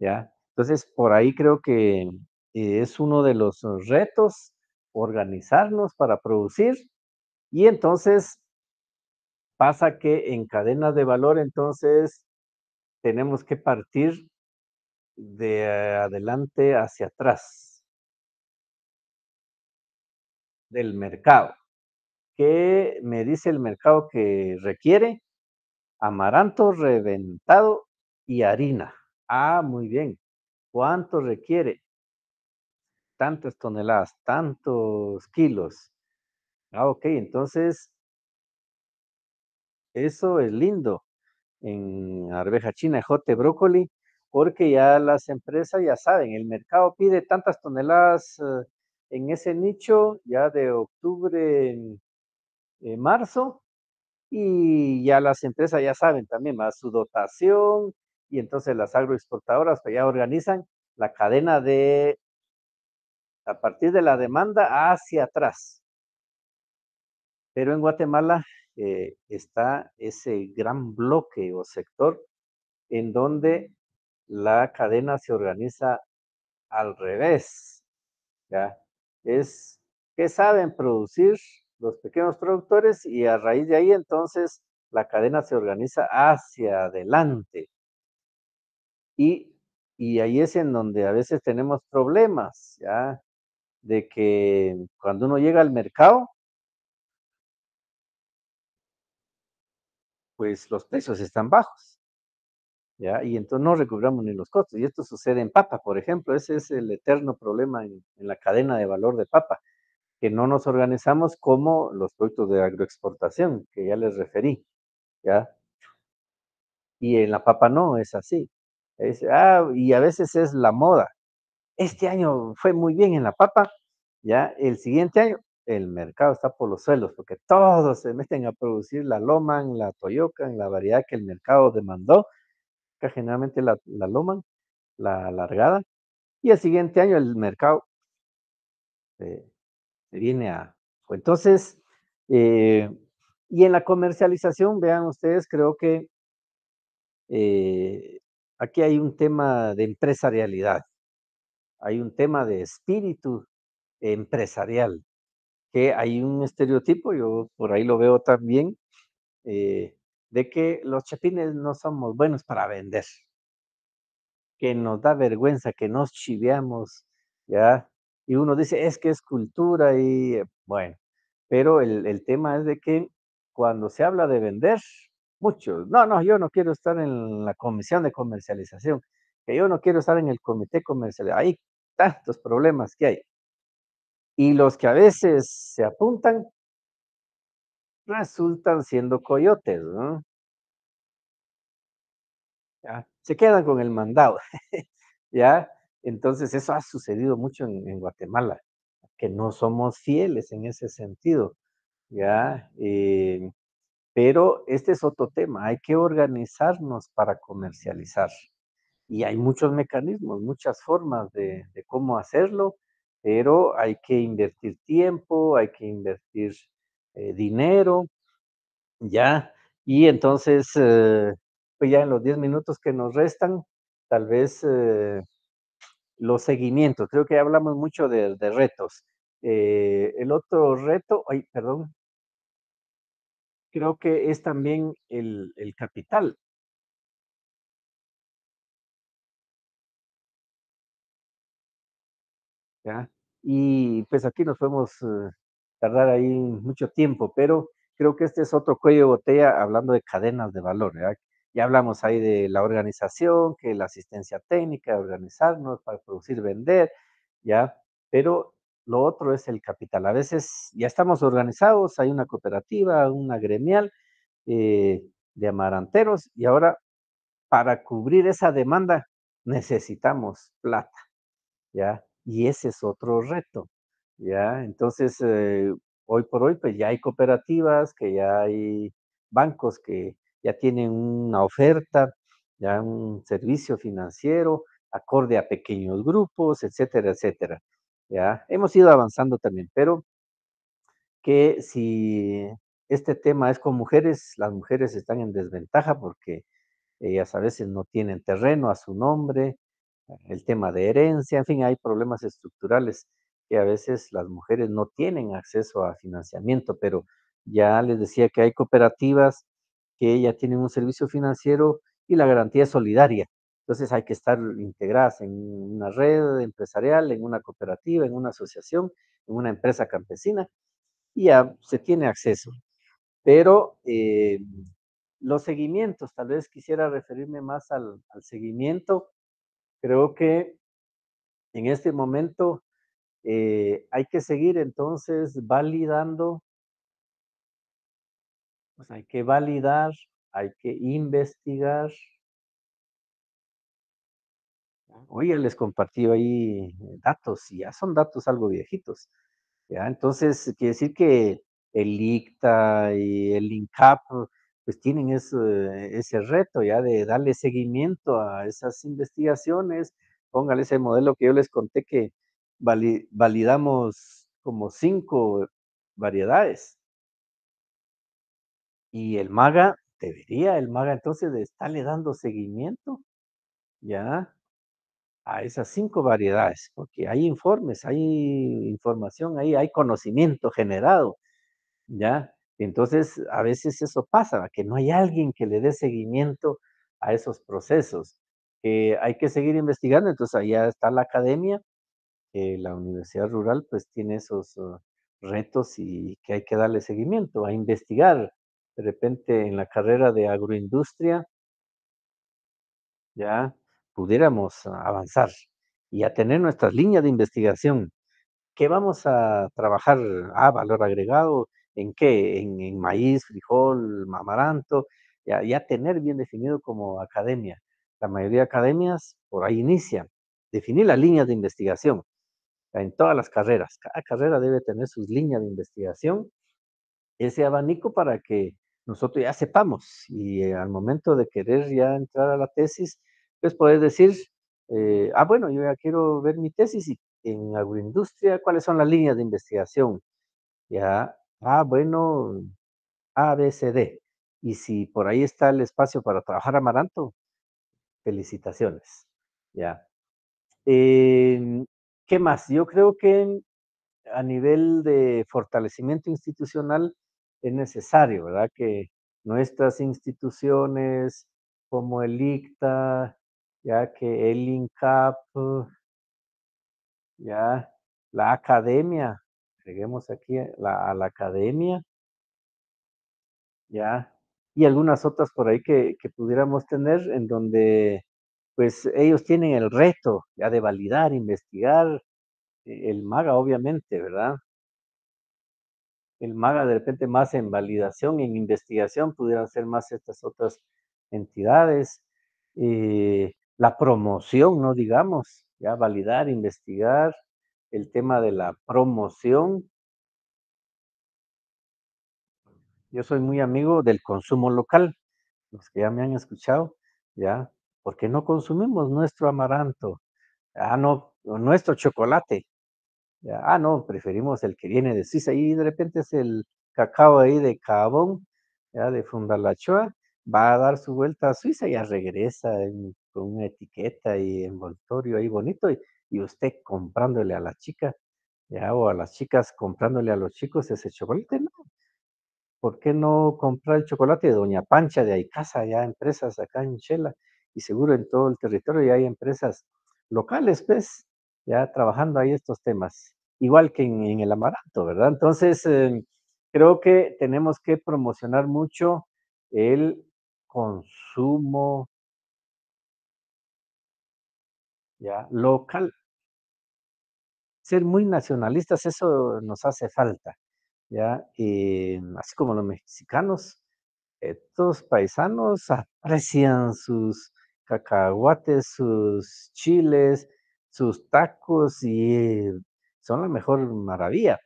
¿ya? Entonces por ahí creo que eh, es uno de los retos organizarnos para producir y entonces pasa que en cadenas de valor, entonces tenemos que partir de eh, adelante hacia atrás del mercado. ¿Qué me dice el mercado que requiere? Amaranto reventado y harina. Ah, muy bien. ¿Cuánto requiere? Tantas toneladas, tantos kilos. Ah, ok, entonces eso es lindo en arveja china, jote, brócoli, porque ya las empresas ya saben, el mercado pide tantas toneladas eh, en ese nicho ya de octubre, en, marzo, y ya las empresas ya saben también más su dotación, y entonces las agroexportadoras pues, ya organizan la cadena de, a partir de la demanda hacia atrás. Pero en Guatemala eh, está ese gran bloque o sector en donde la cadena se organiza al revés. ¿ya? Es que saben producir los pequeños productores y a raíz de ahí entonces la cadena se organiza hacia adelante. Y, y ahí es en donde a veces tenemos problemas, ¿ya? De que cuando uno llega al mercado, pues los precios están bajos. ¿ya? Y entonces no recuperamos ni los costos. Y esto sucede en papa, por ejemplo. Ese es el eterno problema en, la cadena de valor de papa, que no nos organizamos como los productos de agroexportación, que ya les referí. ¿ya? Y en la papa no es así. ah, y a veces es la moda. Este año fue muy bien en la papa, ya el siguiente año el mercado está por los suelos, porque todos se meten a producir la Loman, la en la variedad que el mercado demandó, que generalmente la, la Loman, la alargada, y el siguiente año el mercado se, viene a... Pues, entonces, eh, y en la comercialización, vean ustedes, creo que eh, aquí hay un tema de empresarialidad, hay un tema de espíritu empresarial, que hay un estereotipo, yo por ahí lo veo también, eh, de que los chapines no somos buenos para vender, que nos da vergüenza, que nos chiveamos, ¿ya? Y uno dice, es que es cultura y bueno, pero el, el tema es de que cuando se habla de vender, muchos, no, no, yo no quiero estar en la comisión de comercialización, que yo no quiero estar en el comité comercial, hay tantos problemas que hay. Y los que a veces se apuntan resultan siendo coyotes, ¿no? Se quedan con el mandado, ¿ya? Entonces eso ha sucedido mucho en, Guatemala, que no somos fieles en ese sentido, ¿ya? Eh, pero este es otro tema, hay que organizarnos para comercializar. Y hay muchos mecanismos, muchas formas de cómo hacerlo pero hay que invertir tiempo, hay que invertir eh, dinero, ya. Y entonces, eh, pues ya en los 10 minutos que nos restan, tal vez eh, los seguimientos. Creo que ya hablamos mucho de, retos. el otro reto, ay, perdón, creo que es también el, el capital. Y pues aquí nos podemos eh, tardar ahí mucho tiempo, pero creo que este es otro cuello de botella hablando de cadenas de valor, ¿ya? hablamos ahí de la organización, que la asistencia técnica, organizarnos para producir, vender, ¿ya? Pero lo otro es el capital. A veces ya estamos organizados, hay una cooperativa, una gremial eh, de amaranteros y ahora para cubrir esa demanda necesitamos plata, ¿ya? Y ese es otro reto, ¿ya? Entonces, eh, hoy por hoy, pues ya hay cooperativas, que ya hay bancos que ya tienen una oferta, ya un servicio financiero acorde a pequeños grupos, etcétera, etcétera. Ya hemos ido avanzando también, pero que si este tema es con mujeres, las mujeres están en desventaja porque ellas a veces no tienen terreno a su nombre, el tema de herencia, en fin, hay problemas estructurales que a veces las mujeres no tienen acceso a financiamiento, pero ya les decía que hay cooperativas que ya tienen un servicio financiero y la garantía es solidaria. Entonces hay que estar integradas en una red empresarial, en una cooperativa, en una asociación, en una empresa campesina, y ya se tiene acceso. Pero eh, los seguimientos, tal vez quisiera referirme más al seguimiento Creo que en este momento eh, hay que seguir entonces validando, pues, hay que validar, hay que investigar. Hoy les compartí ahí eh, datos, y ya son datos algo viejitos. Entonces, quiere decir que el ICTA y el INCAP pues tienen ese, ese reto ya de darle seguimiento a esas investigaciones. Póngale ese modelo que yo les conté que validamos como cinco variedades. Y el MAGA, debería el MAGA entonces de estarle dando seguimiento ya a esas cinco variedades, porque hay informes, hay información ahí, hay conocimiento generado, ya entonces, a veces eso pasa, que no hay alguien que le dé seguimiento a esos procesos. hay que seguir investigando, entonces allá está la academia, que la universidad rural pues tiene esos uh, retos y que hay que darle seguimiento, a investigar. De repente en la carrera de agroindustria ya pudiéramos avanzar y a tener nuestras líneas de investigación. ¿Qué vamos a trabajar? a ah, valor agregado, en qué, en, maíz, frijol, mamaranto, ya, tener bien definido como academia. La mayoría de academias por ahí inician, definir las líneas de investigación en todas las carreras. Cada carrera debe tener sus líneas de investigación, ese abanico para que nosotros ya sepamos y eh, al momento de querer ya entrar a la tesis, pues poder decir, eh, ah, bueno, yo ya quiero ver mi tesis y en agroindustria, cuáles son las líneas de investigación. Ya Ah, bueno, A, B, C, D. Y si por ahí está el espacio para trabajar amaranto, felicitaciones. Ya. Em, ¿Qué más? Yo creo que a nivel de fortalecimiento institucional es necesario, ¿verdad? Que nuestras instituciones como el ICTA, ya que el INCAP, ya la academia lleguemos aquí a la academia. Ya. Y algunas otras por ahí que, pudiéramos tener en donde pues ellos tienen el reto ya de validar, investigar, e, el maga obviamente, ¿verdad? El maga de repente más en validación, en investigación, pudieran ser más estas otras entidades. Eh, la promoción, no digamos, ya validar, investigar, el tema de la promoción. Yo soy muy amigo del consumo local, los que ya me han escuchado, ¿ya? Porque no consumimos nuestro amaranto, ah, no, nuestro chocolate, ah, no, preferimos el que viene de Suiza y de repente es el cacao ahí de Cabón, de Fundalachoa, va a dar su vuelta a Suiza y ya regresa con una etiqueta y envoltorio ahí bonito y y usted comprándole a la chica, ya, o a las chicas comprándole a los chicos ese chocolate, no. ¿Por qué no comprar el chocolate de Doña Pancha, de Aicasa? Ya empresas acá en Chela y seguro en todo el territorio ya hay empresas locales, pues, ya trabajando ahí estos temas. Igual que en, el amaranto, ¿verdad? Entonces, eh, creo que tenemos que promocionar mucho el consumo ya local ser muy nacionalistas, eso nos hace falta, ¿ya? Y así como los mexicanos, estos eh, paisanos aprecian sus cacahuates, sus chiles, sus tacos y son la mejor maravilla.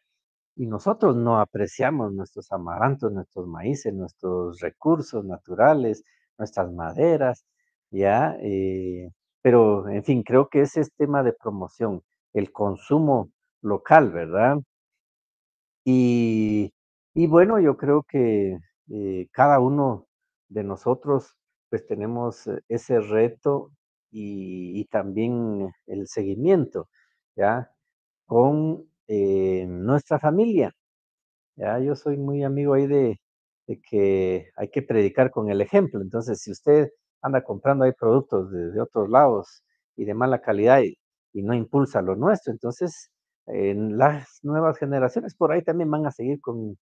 Y nosotros no apreciamos nuestros amarantos, nuestros maíces, nuestros recursos naturales, nuestras maderas, ¿ya? Eh, pero, en fin, creo que ese es tema de promoción el consumo local, ¿verdad? Y, bueno, yo creo que eh, cada uno de nosotros pues tenemos eh, ese reto y, también el seguimiento, ¿ya? Con eh, nuestra familia, ¿ya? Yo soy muy amigo ahí de, que hay que predicar con el ejemplo. Entonces, si usted anda comprando ahí productos de, de otros lados y de mala calidad y y no impulsa lo nuestro. Entonces, en las nuevas generaciones por ahí también van a seguir con,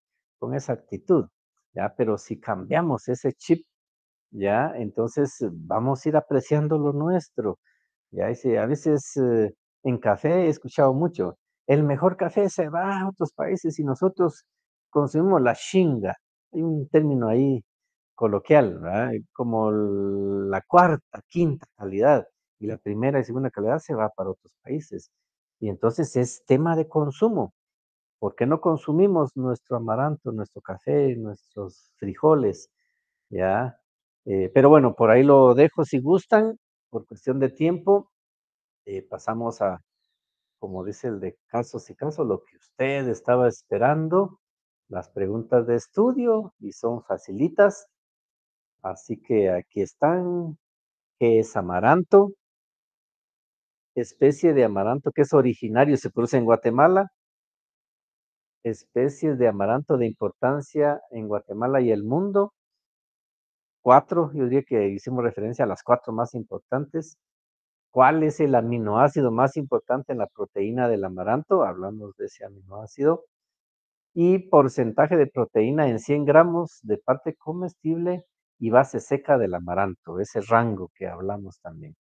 esa actitud, ¿ya? Pero si cambiamos ese chip, ¿ya? Entonces vamos a ir apreciando lo nuestro, ¿ya? Y a veces eh, en café he escuchado mucho, el mejor café se va a otros países y nosotros consumimos la shinga hay un término ahí coloquial, Como la cuarta, quinta calidad y la primera y segunda calidad se va para otros países. Y entonces es tema de consumo. ¿Por qué no consumimos nuestro amaranto, nuestro café, nuestros frijoles? ¿Ya? Eh, pero bueno, por ahí lo dejo si gustan, por cuestión de tiempo. Eh, pasamos a, como dice el de casos y casos, lo que usted estaba esperando, las preguntas de estudio y son facilitas. Así que aquí están. ¿Qué es amaranto? especie de amaranto que es originario, se produce en Guatemala, especies de amaranto de importancia en Guatemala y el mundo, cuatro, yo diría que hicimos referencia a las cuatro más importantes. ¿Cuál es el aminoácido más importante en la proteína del amaranto? Hablamos de ese aminoácido. Y porcentaje de proteína en 100 gramos de parte comestible y base seca del amaranto, ese rango que hablamos también.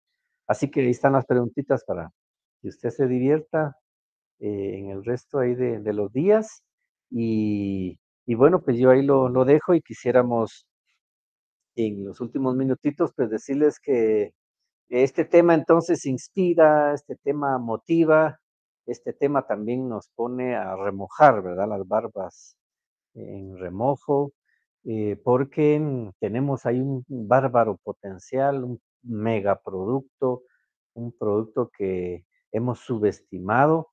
Así que ahí están las preguntitas para que usted se divierta eh, en el resto ahí de, los días. Y, bueno, pues yo ahí lo, lo, dejo y quisiéramos en los últimos minutitos pues decirles que este tema entonces inspira, este tema motiva, este tema también nos pone a remojar, ¿verdad? Las barbas en remojo, eh, porque tenemos ahí un bárbaro potencial, un megaproducto, un producto que hemos subestimado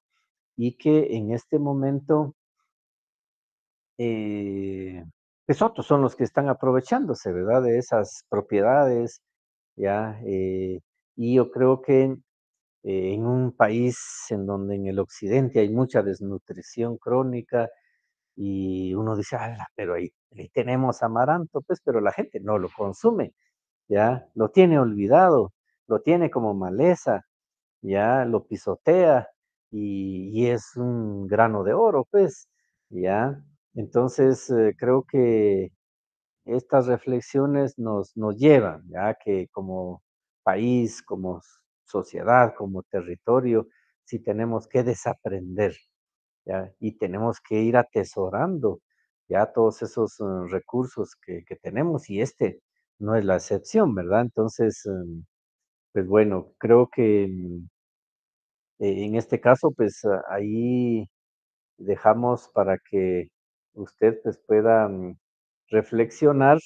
y que en este momento eh, pues otros son los que están aprovechándose, ¿verdad? De esas propiedades, ¿ya? Eh, y yo creo que eh, en un país en donde en el occidente hay mucha desnutrición crónica y uno dice, pero ahí tenemos amaranto, pues, pero la gente no lo consume ya lo tiene olvidado, lo tiene como maleza, ya lo pisotea y, es un grano de oro, pues, ya. Entonces, eh, creo que estas reflexiones nos, nos llevan, ya que como país, como sociedad, como territorio, si tenemos que desaprender, ya, y tenemos que ir atesorando ya todos esos eh, recursos que, que tenemos y este no es la excepción, ¿verdad? Entonces, em, pues bueno, creo que mm, e-, en este caso, pues ah, ahí dejamos para que usted puedan pueda mm, reflexionar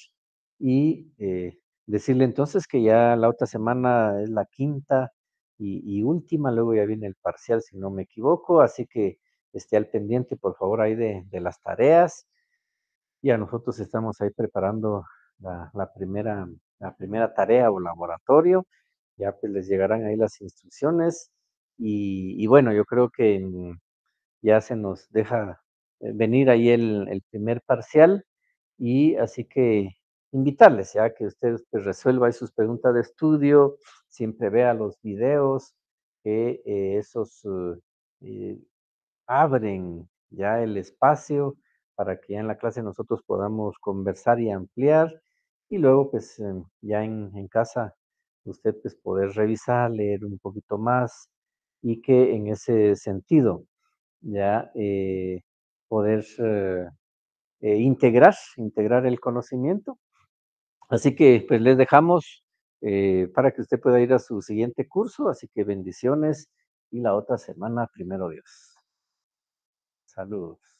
y eh, decirle entonces que ya la otra semana es la quinta y, última, luego ya viene el parcial si no me equivoco, así que esté al pendiente por favor ahí de, de las tareas y a nosotros estamos ahí preparando la, primera, la primera tarea o laboratorio, ya pues les llegarán ahí las instrucciones y, bueno, yo creo que ya se nos deja eh, venir ahí el, primer parcial y así que invitarles ya que ustedes pues resuelvan sus preguntas de estudio, siempre vea los videos, que eh, esos uh, eh, abren ya el espacio para que ya en la clase nosotros podamos conversar y ampliar y luego, pues em, ya en, casa, usted pues poder revisar, leer un poquito más y que en ese sentido ya eh, poder eh, eh, integrar, integrar el conocimiento. Así que pues les dejamos para que usted pueda ir a su siguiente curso. Así que bendiciones y la otra semana, primero Dios. Saludos.